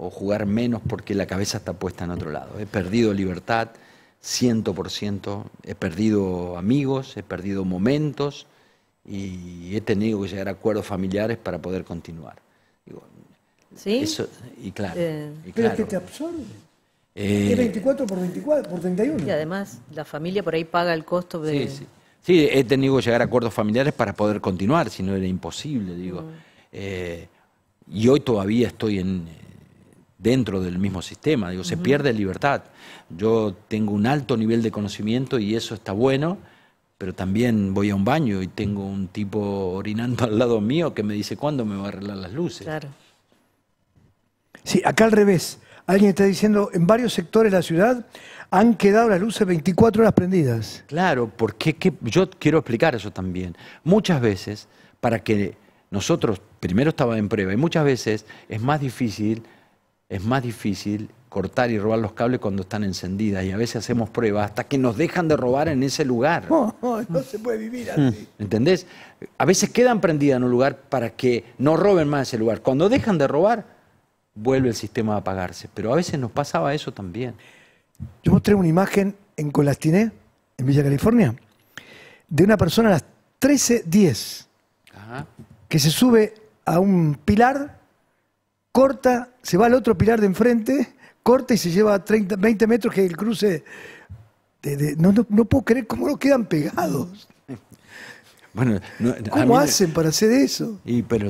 o jugar menos porque la cabeza está puesta en otro lado. He perdido libertad, 100%, he perdido amigos, he perdido momentos y he tenido que llegar a acuerdos familiares para poder continuar. ¿Sí? Eso, y claro. Eh, y que te absorbe. 24 eh, por 31. Y además, la familia por ahí paga el costo de... Sí, sí. sí he tenido que llegar a acuerdos familiares para poder continuar, si no era imposible, digo. Mm. Eh, y hoy todavía estoy en, dentro del mismo sistema. Digo, se pierde libertad. Yo tengo un alto nivel de conocimiento y eso está bueno, pero también voy a un baño y tengo un tipo orinando al lado mío que me dice cuándo me va a arreglar las luces. Claro. Sí, acá al revés. Alguien está diciendo, en varios sectores de la ciudad han quedado las luces 24 horas prendidas. Claro, porque yo quiero explicar eso también. Muchas veces, para que nosotros, primero estaba en prueba, y muchas veces es más difícil es más difícil cortar y robar los cables cuando están encendidas y a veces hacemos pruebas hasta que nos dejan de robar en ese lugar. Oh, no, se puede vivir hmm. así. ¿Entendés? A veces quedan prendidas en un lugar para que no roben más ese lugar. Cuando dejan de robar, vuelve el sistema a apagarse. Pero a veces nos pasaba eso también. Yo mostré una imagen en Colastiné, en Villa California, de una persona a las 13.10 que se sube a un pilar corta, se va al otro pilar de enfrente, corta y se lleva 30, 20 metros que el cruce... no, puedo creer cómo lo quedan pegados. Bueno, ¿Cómo hacen para hacer eso?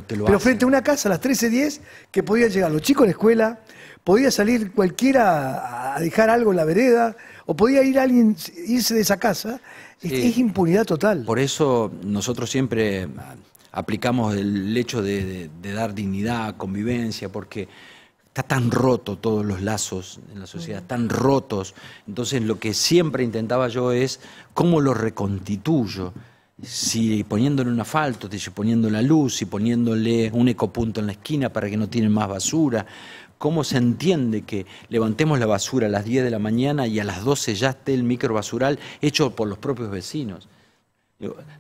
pero frente a una casa a las 13.10 que podían llegar los chicos a la escuela, podía salir cualquiera a dejar algo en la vereda, o podía ir alguien, irse de esa casa. es impunidad total. Por eso nosotros siempre aplicamos el hecho de, dar dignidad, convivencia, porque está tan roto todos los lazos en la sociedad, tan rotos. Entonces lo que siempre intentaba yo es cómo lo reconstituyo. Si poniéndole un asfalto, si poniéndole la luz, si poniéndole un ecopunto en la esquina para que no tienen más basura, cómo se entiende que levantemos la basura a las 10 de la mañana y a las 12 ya esté el microbasural hecho por los propios vecinos.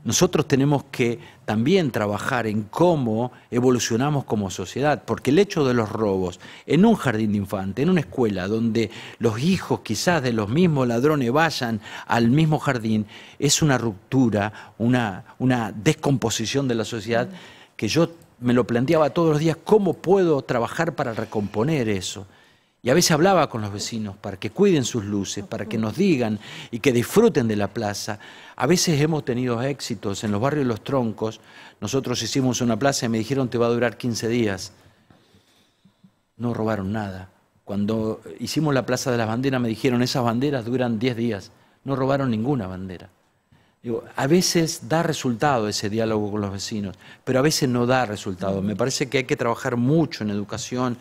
Nosotros tenemos que también trabajar en cómo evolucionamos como sociedad, porque el hecho de los robos en un jardín de infantes, en una escuela donde los hijos quizás de los mismos ladrones vayan al mismo jardín, es una ruptura, una, una descomposición de la sociedad mm. que yo me lo planteaba todos los días, ¿cómo puedo trabajar para recomponer eso? Y a veces hablaba con los vecinos para que cuiden sus luces, para que nos digan y que disfruten de la plaza. A veces hemos tenido éxitos en los barrios de Los Troncos. Nosotros hicimos una plaza y me dijeron te va a durar 15 días. No robaron nada. Cuando hicimos la Plaza de las Banderas me dijeron esas banderas duran 10 días. No robaron ninguna bandera a veces da resultado ese diálogo con los vecinos, pero a veces no da resultado. Me parece que hay que trabajar mucho en educación.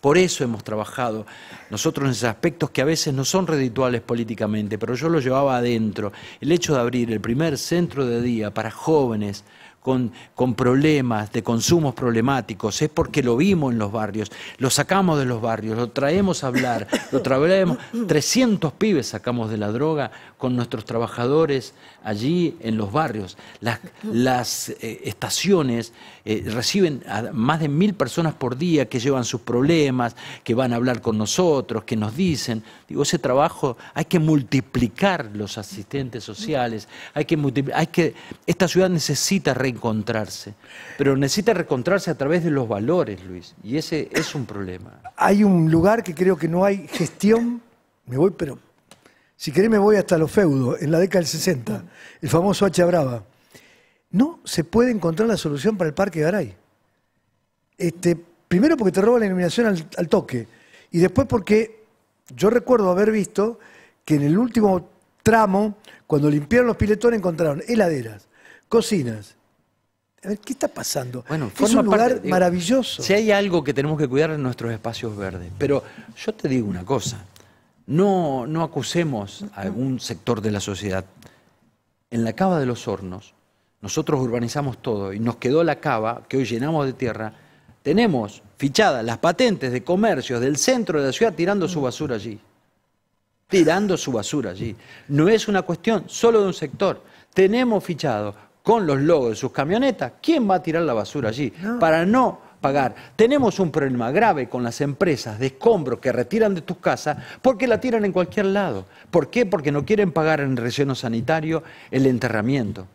Por eso hemos trabajado nosotros en esos aspectos que a veces no son redituales políticamente, pero yo lo llevaba adentro. El hecho de abrir el primer centro de día para jóvenes, con, con, problemas, de consumos problemáticos, es porque lo vimos en los barrios, lo sacamos de los barrios, lo traemos a hablar, lo traemos, 300 pibes sacamos de la droga con nuestros trabajadores allí en los barrios. Las, eh, estaciones eh, reciben a más de mil personas por día que llevan sus problemas, que van a hablar con nosotros, que nos dicen. Digo, ese trabajo hay que multiplicar los asistentes sociales, hay que, hay que esta ciudad necesita reencontrarse, pero necesita reencontrarse a través de los valores, Luis, y ese es un problema. Hay un lugar que creo que no hay gestión, me voy, pero si querés me voy hasta los feudos, en la década del 60, el famoso H. Brava. No se puede encontrar la solución para el Parque Garay. Este, primero porque te roban la iluminación al, toque. Y después porque yo recuerdo haber visto que en el último tramo, cuando limpiaron los piletones, encontraron heladeras, cocinas, a ver, ¿qué está pasando? Bueno, es un lugar maravilloso. Si hay algo que tenemos que cuidar en nuestros espacios verdes. Pero yo te digo una cosa no, no acusemos a algún sector de la sociedad. En la cava de los hornos, nosotros urbanizamos todo y nos quedó la cava que hoy llenamos de tierra. Tenemos fichadas las patentes de comercios del centro de la ciudad tirando su basura allí. Tirando su basura allí. No es una cuestión solo de un sector. Tenemos fichado con los logos de sus camionetas quién va a tirar la basura allí. Para no pagar. Tenemos un problema grave con las empresas de escombros que retiran de tus casas porque la tiran en cualquier lado. ¿Por qué? Porque no quieren pagar en relleno sanitario el enterramiento.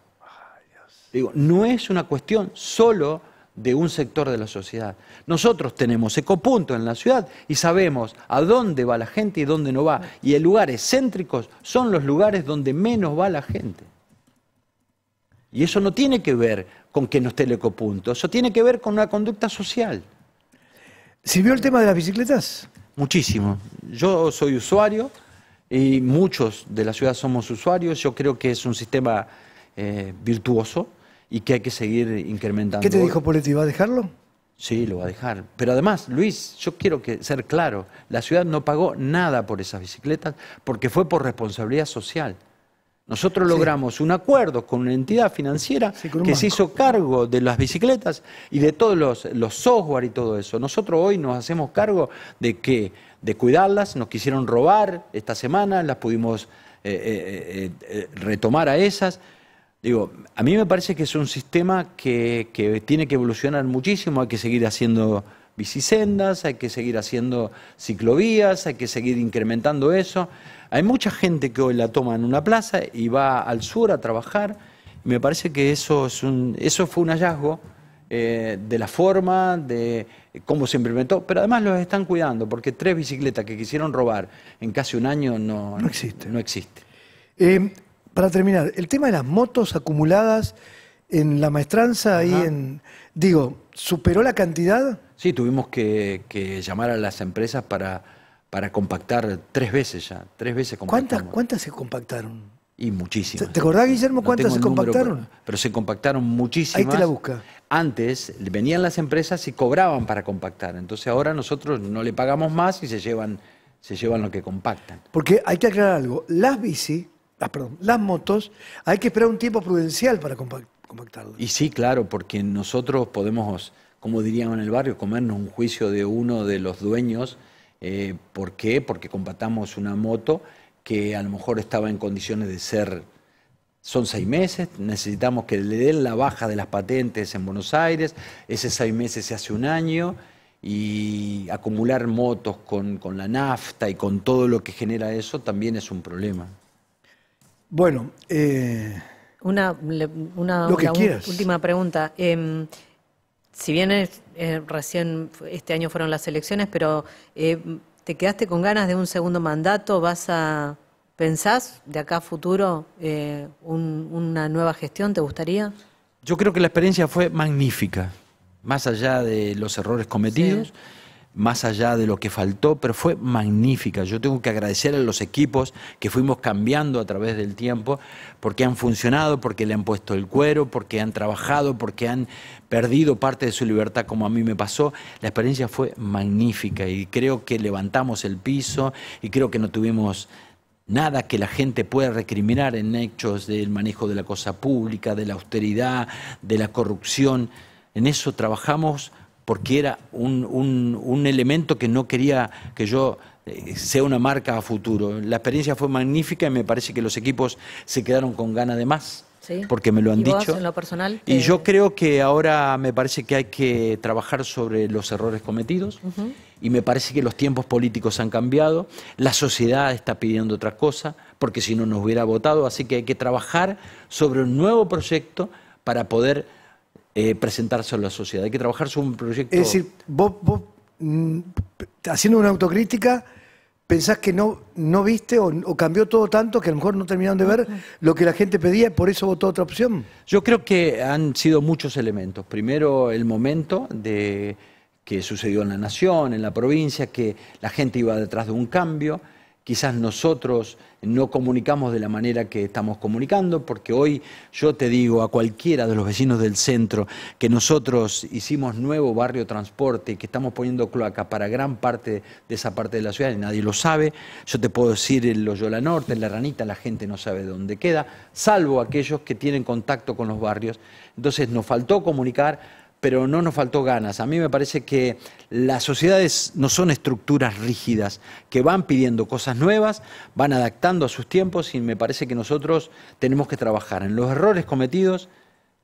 Digo, no es una cuestión solo de un sector de la sociedad. Nosotros tenemos ecopunto en la ciudad y sabemos a dónde va la gente y dónde no va. Y el lugares céntricos son los lugares donde menos va la gente. Y eso no tiene que ver con que no esté el ecopunto. Eso tiene que ver con una conducta social. vio el tema de las bicicletas? Muchísimo. Yo soy usuario y muchos de la ciudad somos usuarios. Yo creo que es un sistema eh, virtuoso y que hay que seguir incrementando. ¿Qué te dijo Poletti? ¿Va a dejarlo? Sí, lo va a dejar. Pero además, Luis, yo quiero que, ser claro, la ciudad no pagó nada por esas bicicletas porque fue por responsabilidad social. Nosotros logramos un acuerdo con una entidad financiera que se hizo cargo de las bicicletas y de todos los, los, software y todo eso. Nosotros hoy nos hacemos cargo de que de cuidarlas, nos quisieron robar esta semana, las pudimos eh, eh, eh, retomar a esas. Digo, a mí me parece que es un sistema que, que tiene que evolucionar muchísimo, hay que seguir haciendo bicisendas, hay que seguir haciendo ciclovías, hay que seguir incrementando eso. Hay mucha gente que hoy la toma en una plaza y va al sur a trabajar. Me parece que eso, fue un hallazgo eh, de la forma, de cómo se implementó, pero además los están cuidando, porque tres bicicletas que quisieron robar en casi un año no, existen. No existe. Eh, para terminar, el tema de las motos acumuladas en la maestranza, ahí en. Digo, ¿superó la cantidad? Sí, tuvimos que llamar a las empresas para para compactar tres veces ya, tres veces ¿Cuántas, ¿Cuántas se compactaron? Y muchísimas. ¿Te acordás, Guillermo, cuántas se compactaron? pero se compactaron muchísimas. Ahí te la busca. Antes venían las empresas y cobraban para compactar. Entonces ahora nosotros no le pagamos más y se llevan, se llevan lo que compactan. Porque hay que aclarar algo. Las bici, ah, las, motos, hay que esperar un tiempo prudencial para compactarlas. Y sí, claro, porque nosotros podemos, como dirían en el barrio, comernos un juicio de uno de los dueños eh, ¿Por qué? Porque combatamos una moto que a lo mejor estaba en condiciones de ser, son seis meses, necesitamos que le den la baja de las patentes en Buenos Aires, ese seis meses se hace un año y acumular motos con, la nafta y con todo lo que genera eso también es un problema. Bueno, eh, una, última pregunta. Em, si bien eh, recién este año fueron las elecciones, pero eh, ¿te quedaste con ganas de un segundo mandato? ¿Vas a pensás de acá a futuro eh, una nueva gestión? ¿Te gustaría? Yo creo que la experiencia fue magnífica, más allá de los errores cometidos más allá de lo que faltó, pero fue magnífica. Yo tengo que agradecer a los equipos que fuimos cambiando a través del tiempo, porque han funcionado, porque le han puesto el cuero, porque han trabajado, porque han perdido parte de su libertad como a mí me pasó. La experiencia fue magnífica y creo que levantamos el piso y creo que no tuvimos Nada que la gente pueda recriminar en hechos del manejo de la cosa pública, de la austeridad, de la corrupción. En eso trabajamos porque era un, elemento que no quería que yo eh, sea una marca a futuro. La experiencia fue magnífica y me parece que los equipos se quedaron con ganas de más. Porque me lo han dicho. Y yo creo que ahora me parece que hay que trabajar sobre los errores cometidos y me parece que los tiempos políticos han cambiado, la sociedad está pidiendo otra cosa, porque si no nos hubiera votado, así que hay que trabajar sobre un nuevo proyecto para poder eh, presentarse a la sociedad. Hay que trabajar un proyecto. Es decir, vos, vos mm, haciendo una autocrítica, pensás que no, no viste o, o, cambió todo tanto que a lo mejor no terminaron de ver lo que la gente pedía y por eso votó otra opción. Yo creo que han sido muchos elementos. Primero, el momento de que sucedió en la nación, en la provincia, que la gente iba detrás de un cambio quizás nosotros no comunicamos de la manera que estamos comunicando, porque hoy yo te digo a cualquiera de los vecinos del centro que nosotros hicimos nuevo barrio transporte que estamos poniendo cloaca para gran parte de esa parte de la ciudad y nadie lo sabe, yo te puedo decir en Loyola Norte, en La Ranita, la gente no sabe dónde queda, salvo aquellos que tienen contacto con los barrios. Entonces nos faltó comunicar pero no nos faltó ganas. A mí me parece que las sociedades no son estructuras rígidas, que van pidiendo cosas nuevas, van adaptando a sus tiempos y me parece que nosotros tenemos que trabajar en los errores cometidos,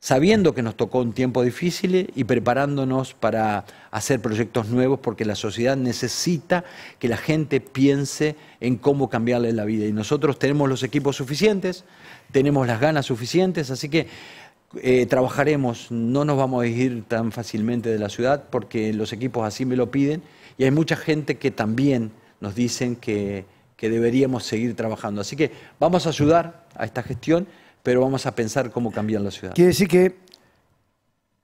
sabiendo que nos tocó un tiempo difícil y preparándonos para hacer proyectos nuevos, porque la sociedad necesita que la gente piense en cómo cambiarle la vida. Y nosotros tenemos los equipos suficientes, tenemos las ganas suficientes, así que eh, trabajaremos, no nos vamos a ir tan fácilmente de la ciudad porque los equipos así me lo piden y hay mucha gente que también nos dicen que, que deberíamos seguir trabajando. Así que vamos a ayudar a esta gestión, pero vamos a pensar cómo cambiar la ciudad. Quiere decir que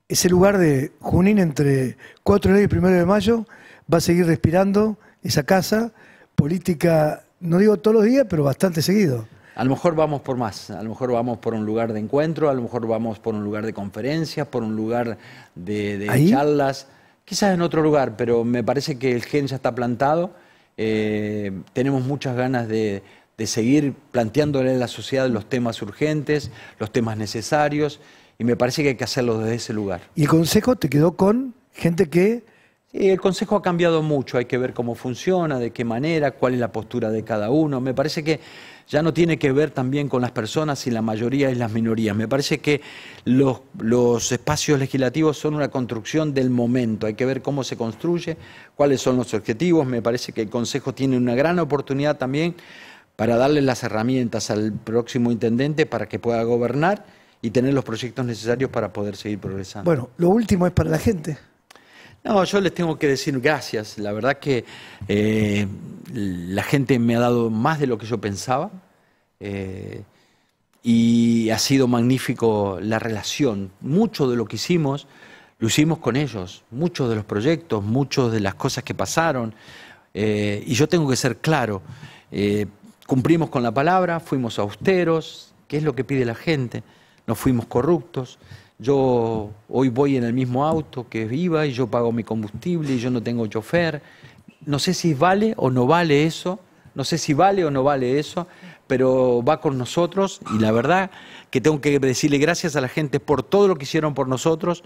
ese lugar de Junín entre 4 de enero y 1 de mayo va a seguir respirando esa casa política, no digo todos los días, pero bastante seguido. A lo mejor vamos por más, a lo mejor vamos por un lugar de encuentro, a lo mejor vamos por un lugar de conferencias, por un lugar de, charlas, quizás en otro lugar, pero me parece que el gen ya está plantado. Eh, tenemos muchas ganas de, seguir planteándole a la sociedad los temas urgentes, los temas necesarios, y me parece que hay que hacerlo desde ese lugar. ¿Y el consejo te quedó con gente que el Consejo ha cambiado mucho, hay que ver cómo funciona, de qué manera, cuál es la postura de cada uno. Me parece que ya no tiene que ver también con las personas y la mayoría y las minorías. Me parece que los, los espacios legislativos son una construcción del momento, hay que ver cómo se construye, cuáles son los objetivos. Me parece que el Consejo tiene una gran oportunidad también para darle las herramientas al próximo intendente para que pueda gobernar y tener los proyectos necesarios para poder seguir progresando. Bueno, lo último es para la gente. No, yo les tengo que decir gracias. La verdad que eh, la gente me ha dado más de lo que yo pensaba eh, y ha sido magnífico la relación. Mucho de lo que hicimos lo hicimos con ellos, muchos de los proyectos, muchas de las cosas que pasaron. Eh, y yo tengo que ser claro, cumplimos con la palabra, fuimos austeros, ¿qué es lo que pide la gente? No fuimos corruptos yo hoy voy en el mismo auto que viva y yo pago mi combustible y yo no tengo chofer. No sé si vale o no vale eso, no sé si vale o no vale eso, pero va con nosotros y la verdad que tengo que decirle gracias a la gente por todo lo que hicieron por nosotros,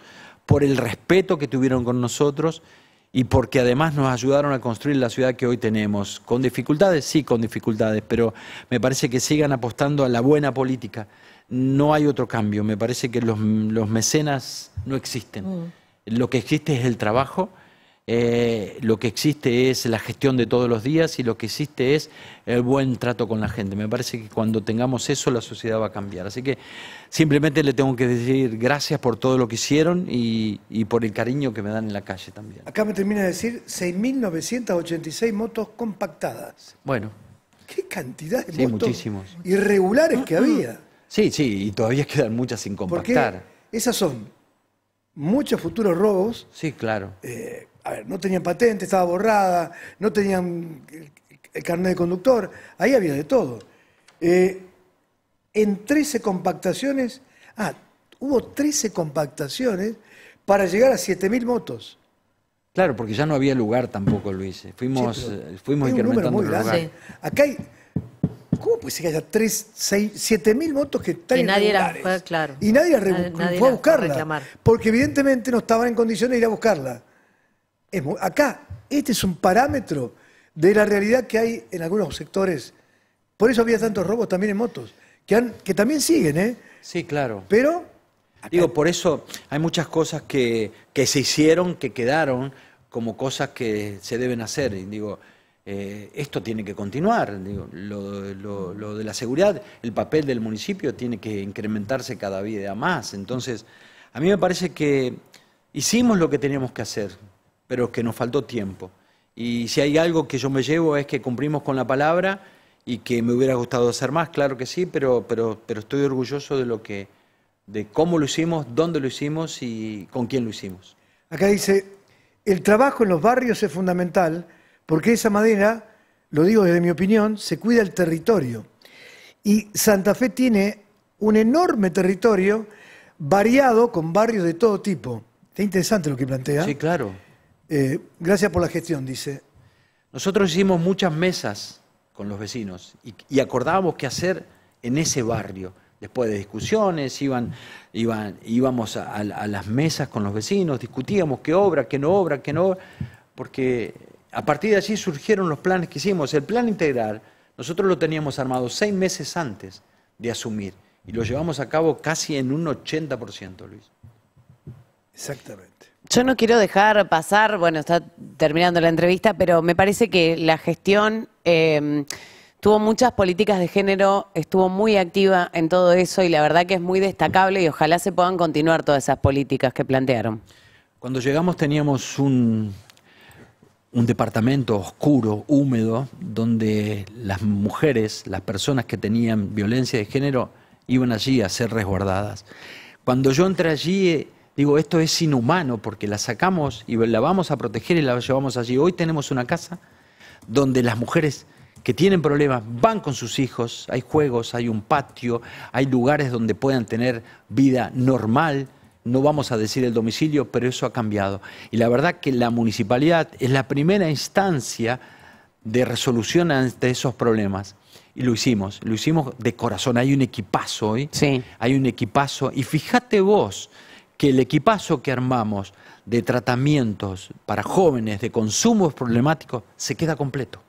por el respeto que tuvieron con nosotros y porque además nos ayudaron a construir la ciudad que hoy tenemos. Con dificultades, sí, con dificultades, pero me parece que sigan apostando a la buena política no hay otro cambio. Me parece que los, mecenas no existen. Mm. Lo que existe es el trabajo, eh, lo que existe es la gestión de todos los días y lo que existe es el buen trato con la gente. Me parece que cuando tengamos eso la sociedad va a cambiar. Así que simplemente le tengo que decir gracias por todo lo que hicieron y, por el cariño que me dan en la calle también. Acá me termina de decir 6.986 motos compactadas. Bueno. Qué cantidad de motos muchísimos. irregulares que había. Sí, sí, y todavía quedan muchas sin compactar. esas son muchos futuros robos. Sí, claro. Eh, a ver, no tenían patente, estaba borrada, no tenían el, carnet de conductor, ahí había de todo. Eh, en 13 compactaciones, ah, hubo 13 compactaciones para llegar a 7.000 motos. Claro, porque ya no había lugar tampoco, Luis. Eh, fuimos, fuimos incrementando el lugar. Acá hay ¿Cómo puede ser que haya 3, 6, 7 mil motos que están y nadie Y nadie fue a buscarla. porque evidentemente no estaban en condiciones de ir a buscarla. acá, este es un parámetro de la realidad que hay en algunos sectores. Por eso había tantos robos también en motos, que, también siguen, ¿eh? Sí, claro. Pero... Digo, por eso hay muchas cosas que, que se hicieron, que quedaron como cosas que se deben hacer. Y digo, eh, esto tiene que continuar, lo, lo, de la seguridad, el papel del municipio tiene que incrementarse cada día más. Entonces, a mí me parece que hicimos lo que teníamos que hacer, pero que nos faltó tiempo. Y si hay algo que yo me llevo es que cumplimos con la palabra y que me hubiera gustado hacer más, claro que sí, pero, pero, pero estoy orgulloso de lo que, de cómo lo hicimos, dónde lo hicimos y con quién lo hicimos. Acá dice, el trabajo en los barrios es fundamental porque esa madera, lo digo desde mi opinión, se cuida el territorio. Y Santa Fe tiene un enorme territorio variado con barrios de todo tipo. Está interesante lo que plantea. Sí, claro. Eh, gracias por la gestión, dice. Nosotros hicimos muchas mesas con los vecinos y, acordábamos qué hacer en ese barrio. Después de discusiones, iban, iban, íbamos a, a las mesas con los vecinos, discutíamos qué obra, qué no obra, qué no obra, porque a partir de allí surgieron los planes que hicimos. El plan integral, nosotros lo teníamos armado seis meses antes de asumir y lo llevamos a cabo casi en un 80%, Luis. Exactamente. Yo no quiero dejar pasar, bueno, está terminando la entrevista, pero me parece que la gestión em, tuvo muchas políticas de género, estuvo muy activa en todo eso y la verdad que es muy destacable y ojalá se puedan continuar todas esas políticas que plantearon. Cuando llegamos teníamos un un departamento oscuro, húmedo, donde las mujeres, las personas que tenían violencia de género, iban allí a ser resguardadas. Cuando yo entré allí, eh, digo, esto es inhumano porque la sacamos y la vamos a proteger y la llevamos allí. Hoy tenemos una casa donde las mujeres que tienen problemas van con sus hijos, hay juegos, hay un patio, hay lugares donde puedan tener vida normal no vamos a decir el domicilio, pero eso ha cambiado. Y la verdad que la municipalidad es la primera instancia de resolución ante esos problemas. Y lo hicimos, lo hicimos de corazón. Hay un equipazo hoy. Sí. Hay un equipazo. Y fíjate vos que el equipazo que armamos de tratamientos para jóvenes de consumos problemático se queda completo.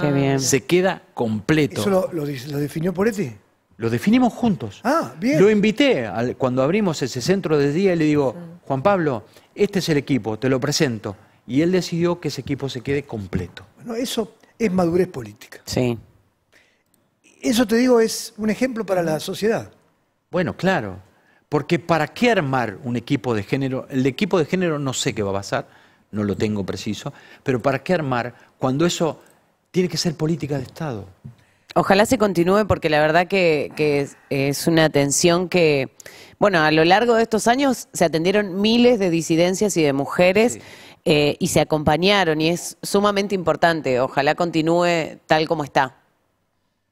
Qué bien. Se queda completo. ¿Eso lo, lo definió Poretti? Lo definimos juntos. Ah, bien. Lo invité cuando abrimos ese centro de día y le digo, Juan Pablo, este es el equipo, te lo presento. Y él decidió que ese equipo se quede completo. Bueno, eso es madurez política. Sí. Eso te digo es un ejemplo para la sociedad. Bueno, claro. Porque ¿para qué armar un equipo de género? El equipo de género no sé qué va a pasar, no lo tengo preciso, pero ¿para qué armar cuando eso tiene que ser política de Estado? Ojalá se continúe porque la verdad que, es, una atención que, bueno, a lo largo de estos años se atendieron miles de disidencias y de mujeres eh, y se acompañaron y es sumamente importante. Ojalá continúe tal como está.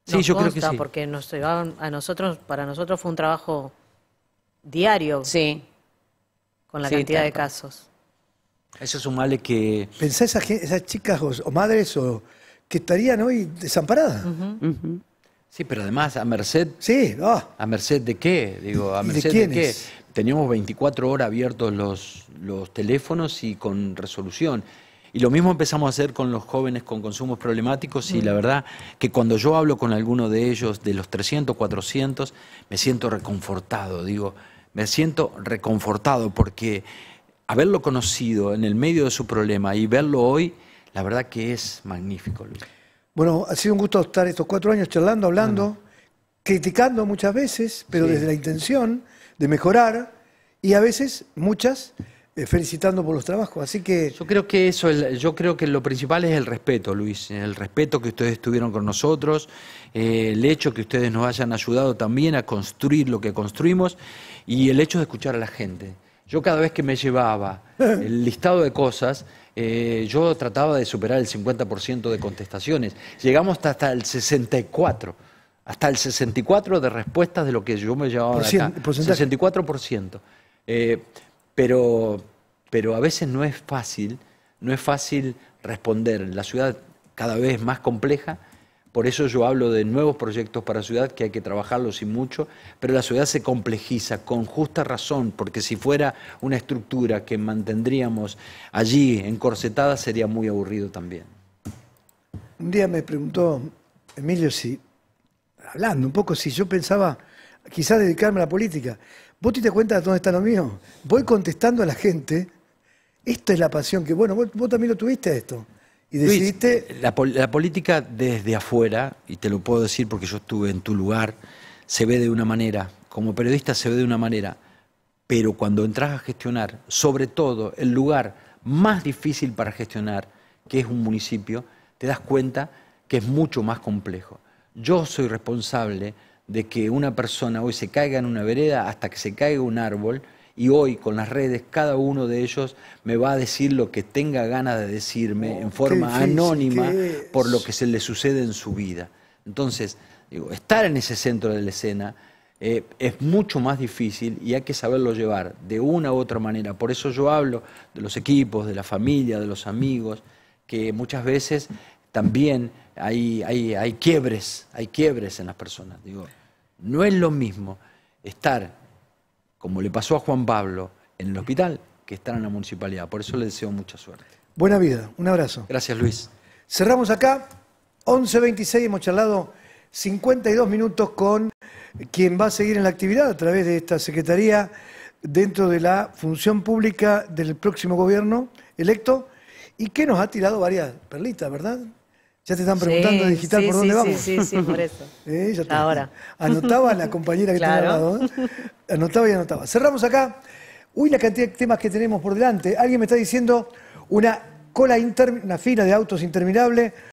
sí, yo creo que sí. Porque nos llevaban a nosotros, para nosotros fue un trabajo diario. Sí. Con la cantidad de casos. Eso es un mal que. ¿Pensás esas, chicas o madres o que estarían hoy desamparadas. Sí, pero además a merced. Sí, ah. ¿A merced de qué? Digo, ¿a merced de, Teníamos 24 horas abiertos los, los teléfonos y con resolución. Y lo mismo empezamos a hacer con los jóvenes con consumos problemáticos y mm. la verdad que cuando yo hablo con alguno de ellos, de los 300, 400, me siento reconfortado, digo, me siento reconfortado porque haberlo conocido en el medio de su problema y verlo hoy la verdad que es magnífico, Luis. Bueno, ha sido un gusto estar estos cuatro años charlando, hablando, criticando muchas veces, pero desde la intención de mejorar y a veces muchas eh, felicitando por los trabajos. Así que yo creo que eso, yo creo que lo principal es el respeto, Luis, el respeto que ustedes tuvieron con nosotros, eh, el hecho que ustedes nos hayan ayudado también a construir lo que construimos y el hecho de escuchar a la gente. Yo cada vez que me llevaba el listado de cosas eh, yo trataba de superar el 50% de contestaciones. Llegamos hasta, el 64. Hasta el 64 de respuestas de lo que yo me llevaba El acá. 64%. Eh, pero, pero a veces no es fácil, no es fácil responder. La ciudad cada vez más compleja por eso yo hablo de nuevos proyectos para ciudad, que hay que trabajarlos y mucho, pero la ciudad se complejiza con justa razón, porque si fuera una estructura que mantendríamos allí encorsetada sería muy aburrido también. Un día me preguntó Emilio si, hablando un poco, si yo pensaba quizás dedicarme a la política. ¿Vos te das cuenta de dónde está lo mío? Voy contestando a la gente. Esta es la pasión que, bueno, vos también lo tuviste esto la, la, política desde afuera, y te lo puedo decir porque yo estuve en tu lugar, se ve de una manera, como periodista se ve de una manera, pero cuando entras a gestionar, sobre todo el lugar más difícil para gestionar, que es un municipio, te das cuenta que es mucho más complejo. Yo soy responsable de que una persona hoy se caiga en una vereda hasta que se caiga un árbol y hoy con las redes cada uno de ellos me va a decir lo que tenga ganas de decirme en oh, forma anónima por lo que se le sucede en su vida. Entonces, digo, estar en ese centro de la escena eh, es mucho más difícil y hay que saberlo llevar de una u otra manera. Por eso yo hablo de los equipos, de la familia, de los amigos, que muchas veces también hay, hay, hay quiebres, hay quiebres en las personas. Digo, no es lo mismo estar como le pasó a Juan Pablo en el hospital, que están en la municipalidad. Por eso le deseo mucha suerte. Buena vida, un abrazo. Gracias, Luis. Cerramos acá, 11.26, hemos charlado 52 minutos con quien va a seguir en la actividad a través de esta Secretaría dentro de la función pública del próximo gobierno electo y que nos ha tirado varias perlitas, ¿verdad? Ya te están preguntando digital por dónde vamos. Sí, sí, por eso. ¿Eh? Ahora. Anotaba la compañera que te está al ¿eh? Anotaba y anotaba. Cerramos acá. Uy, la cantidad de temas que tenemos por delante. Alguien me está diciendo una cola interminable, una fila de autos interminable.